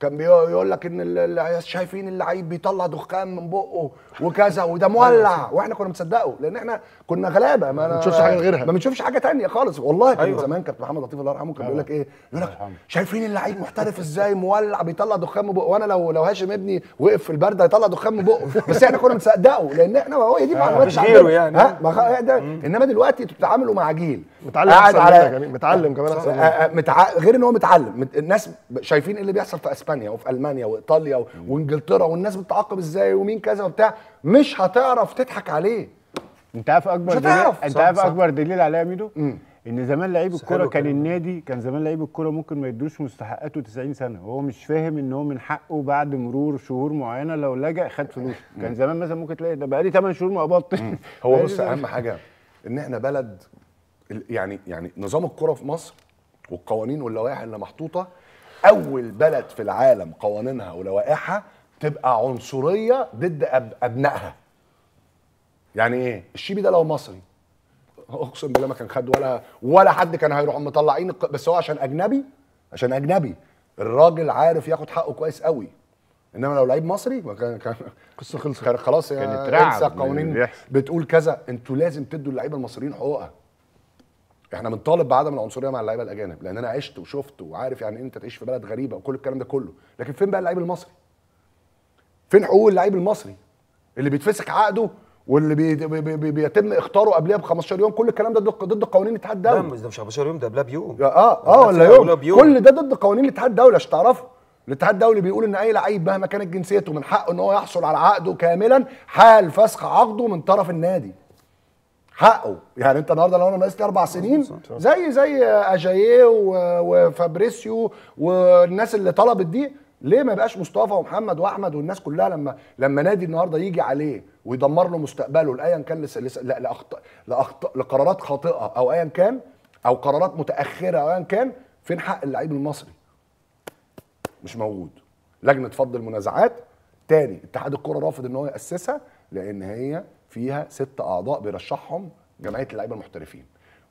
[SPEAKER 3] كان بيقول لك ان اللي شايفين اللعيب بيطلع دخان من بقه وكذا وده مولع واحنا كنا مصدقه لان احنا كنا غلابه ما أنا بنشوفش حاجه غيرها ما بنشوفش حاجه تانية خالص والله كان أيوة. زمان كابتن محمد لطيف الله يرحمه كان بيقول لك ايه يقول لك شايفين اللعيب محترف ازاي مولع بيطلع دخان بقه وانا لو لو هاشم ابني وقف في البرد هيطلع دخان بقه بس احنا كنا بنصدقه لان احنا هو دي آه، معلومات غيره يعني ها ده انما دلوقتي انتوا بتتعاملوا مع جيل متعلم قاعد على... متعلم كمان آه، آه، متع... غير ان هو متعلم الناس شايفين ايه اللي بيحصل في اسبانيا وفي المانيا وايطاليا وانجلترا والناس بتتعاقب ازاي ومين كذا وبتاع مش هتعرف تضحك عليه انت عارف اكبر دليل انت عارف اكبر دليل عليها ميدو ان زمان لعيب الكوره
[SPEAKER 4] كان النادي كان زمان لعيب الكوره ممكن ما يدوش مستحقاته 90 سنه وهو مش فاهم ان هو من حقه بعد مرور شهور معينه لو لجأ خد فلوس كان زمان مثلا ممكن تلاقي ده بقالي 8 شهور ما
[SPEAKER 3] قبضتش هو بص اهم حاجه ان احنا بلد يعني يعني نظام الكوره في مصر والقوانين واللوائح اللي محطوطه اول بلد في العالم قوانينها ولوائحها تبقى عنصريه ضد ابنائها يعني ايه الشيبي ده لو مصري اقسم بالله ما كان خد ولا ولا حد كان هيروح مطلعين بس هو عشان اجنبي عشان اجنبي الراجل عارف ياخد حقه كويس قوي انما لو لعيب مصري كان كان قصه خلصت كان خلاص يعني انسى قوانين بتقول كذا انتوا لازم تدوا اللعيبه المصريين حقوقها احنا بنطالب بعدم العنصريه مع اللعيبه الاجانب لان انا عشت وشفت وعارف يعني انت تعيش في بلد غريبه وكل الكلام ده كله لكن فين بقى اللعيب المصري فين حقوق اللعيب المصري اللي بيتفسك عقده واللي بي بي بي بيتم اختاره قبلها ب 15 يوم كل الكلام ده ضد قوانين الاتحاد الدولي ده مش 15 يوم ده قبلها بيوم اه اه ولا يوم. يوم كل ده ضد قوانين الاتحاد الدولي عشان تعرفه الاتحاد الدولي بيقول ان اي لعيب مهما كانت جنسيته من حقه ان هو يحصل على عقده كاملا حال فسخ عقده من طرف النادي حقه يعني انت النهارده لو انا ناقصت اربع سنين زي زي اجاييه وفابريسيو والناس اللي طلبت دي ليه ما يبقاش مصطفى ومحمد واحمد والناس كلها لما لما نادي النهارده يجي عليه ويدمر له مستقبله لايا كان لس... لس... لا لاخطاء لاخطاء لقرارات خاطئه او ايا كان او قرارات متاخره او ايا كان فين حق اللعيب المصري؟ مش موجود. لجنه فض المنازعات تاني اتحاد الكره رافض ان هو ياسسها لان هي فيها ست اعضاء بيرشحهم جمعيه اللعيبه المحترفين.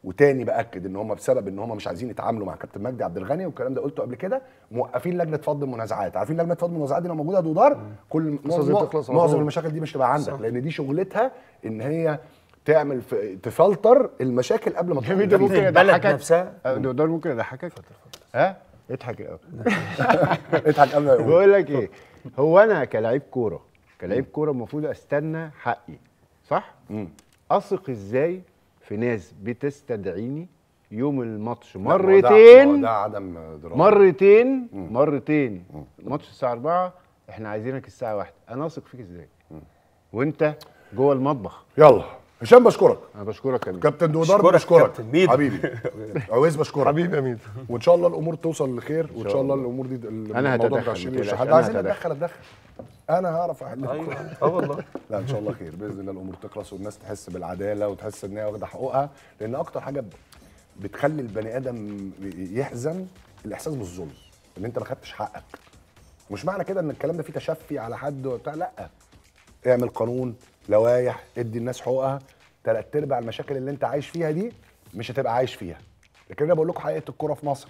[SPEAKER 3] وتاني باكد ان هم بسبب ان هم مش عايزين يتعاملوا مع كابتن مجدي عبد الغني والكلام ده قلته قبل كده موقفين لجنه فض المنازعات عارفين لجنه فض المنازعات دي لو موجوده دودار كل معظم المشاكل دي مش تبقى عندك لان دي شغلتها ان هي تعمل في تفلتر المشاكل قبل ما تحصل ده ممكن يضحكك نفسها دودار ممكن يضحكك
[SPEAKER 4] ها اضحك الاول
[SPEAKER 3] اضحك قبل ما بقول
[SPEAKER 4] لك ايه هو انا كلاعب كوره كلاعب كوره المفروض استنى حقي صح؟ اثق ازاي في ناس بتستدعيني يوم الماتش مرتين ده
[SPEAKER 3] عدم دراسه
[SPEAKER 4] مرتين مم. مرتين الماتش الساعه 4 احنا عايزينك الساعه 1 انا اثق فيك ازاي وانت جوه المطبخ
[SPEAKER 3] يلا هشام بشكرك
[SPEAKER 4] انا بشكرك يا كابتن دودار بشكرك كابتن حبيبي
[SPEAKER 3] عويس بشكرك حبيبي يا ميدو وان شاء الله الامور توصل لخير وان شاء الله الامور دي انا هتدخل عايزين اتدخل اتدخل انا هعرف احلها ايوه اه والله لا ان شاء الله خير باذن الله الامور تخلص والناس تحس بالعداله وتحس ان هي واخده حقوقها لان اكتر حاجه بتخلي البني ادم يحزن الاحساس بالظلم ان انت ما خدتش حقك مش معنى كده ان الكلام ده فيه تشفي على حد وبتاع لا اعمل قانون لوائح ادي الناس حقوقها ثلاث ارباع المشاكل اللي انت عايش فيها دي مش هتبقى عايش فيها لكن انا بقول لكم حقيقه الكوره في مصر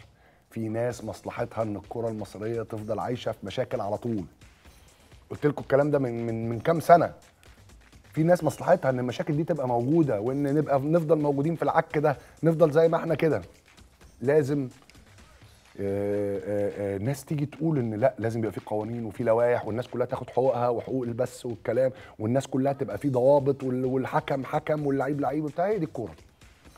[SPEAKER 3] في ناس مصلحتها ان الكره المصريه تفضل عايشه في مشاكل على طول قلت لكم الكلام ده من من من كام سنه في ناس مصلحتها ان المشاكل دي تبقى موجوده وان نبقى نفضل موجودين في العك ده نفضل زي ما احنا كده لازم آه، آه، آه، ناس تيجي تقول ان لا لازم يبقى في قوانين وفي لوائح والناس كلها تاخد حقوقها وحقوق البث والكلام والناس كلها تبقى في ضوابط والحكم حكم واللعيب لعيب بتاع هي دي الكوره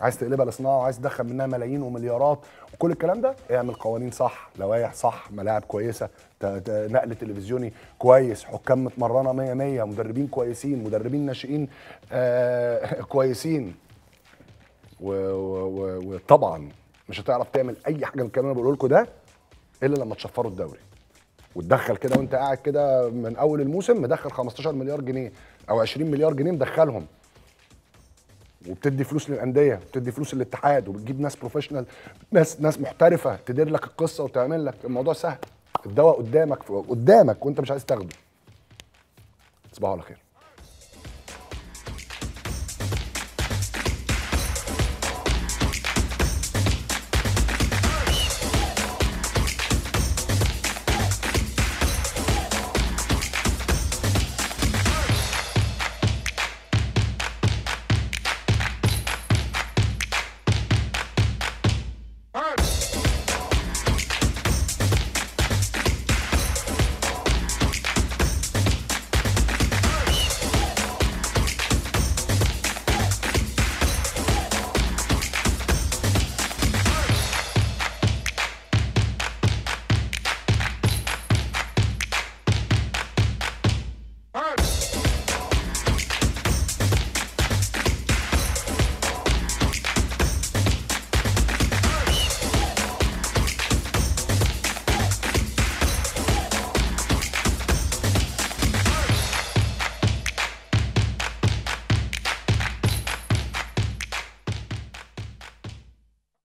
[SPEAKER 3] عايز تقلبها لصناعه وعايز تدخل منها ملايين ومليارات وكل الكلام ده اعمل قوانين صح لوائح صح ملاعب كويسه نقل تلفزيوني كويس حكام متمرنه 100 100 مدربين كويسين مدربين ناشئين آه، كويسين وطبعا مش هتعرف تعمل اي حاجه من الكلام اللي بقوله لكم ده الا لما تشفروا الدوري وتدخل كده وانت قاعد كده من اول الموسم مدخل 15 مليار جنيه او 20 مليار جنيه مدخلهم وبتدي فلوس للانديه وبتدي فلوس للاتحاد وبتجيب ناس بروفيشنال ناس ناس محترفه تدير لك القصه وتعمل لك الموضوع سهل الدواء قدامك قدامك وانت مش عايز تاخده تصبحوا على خير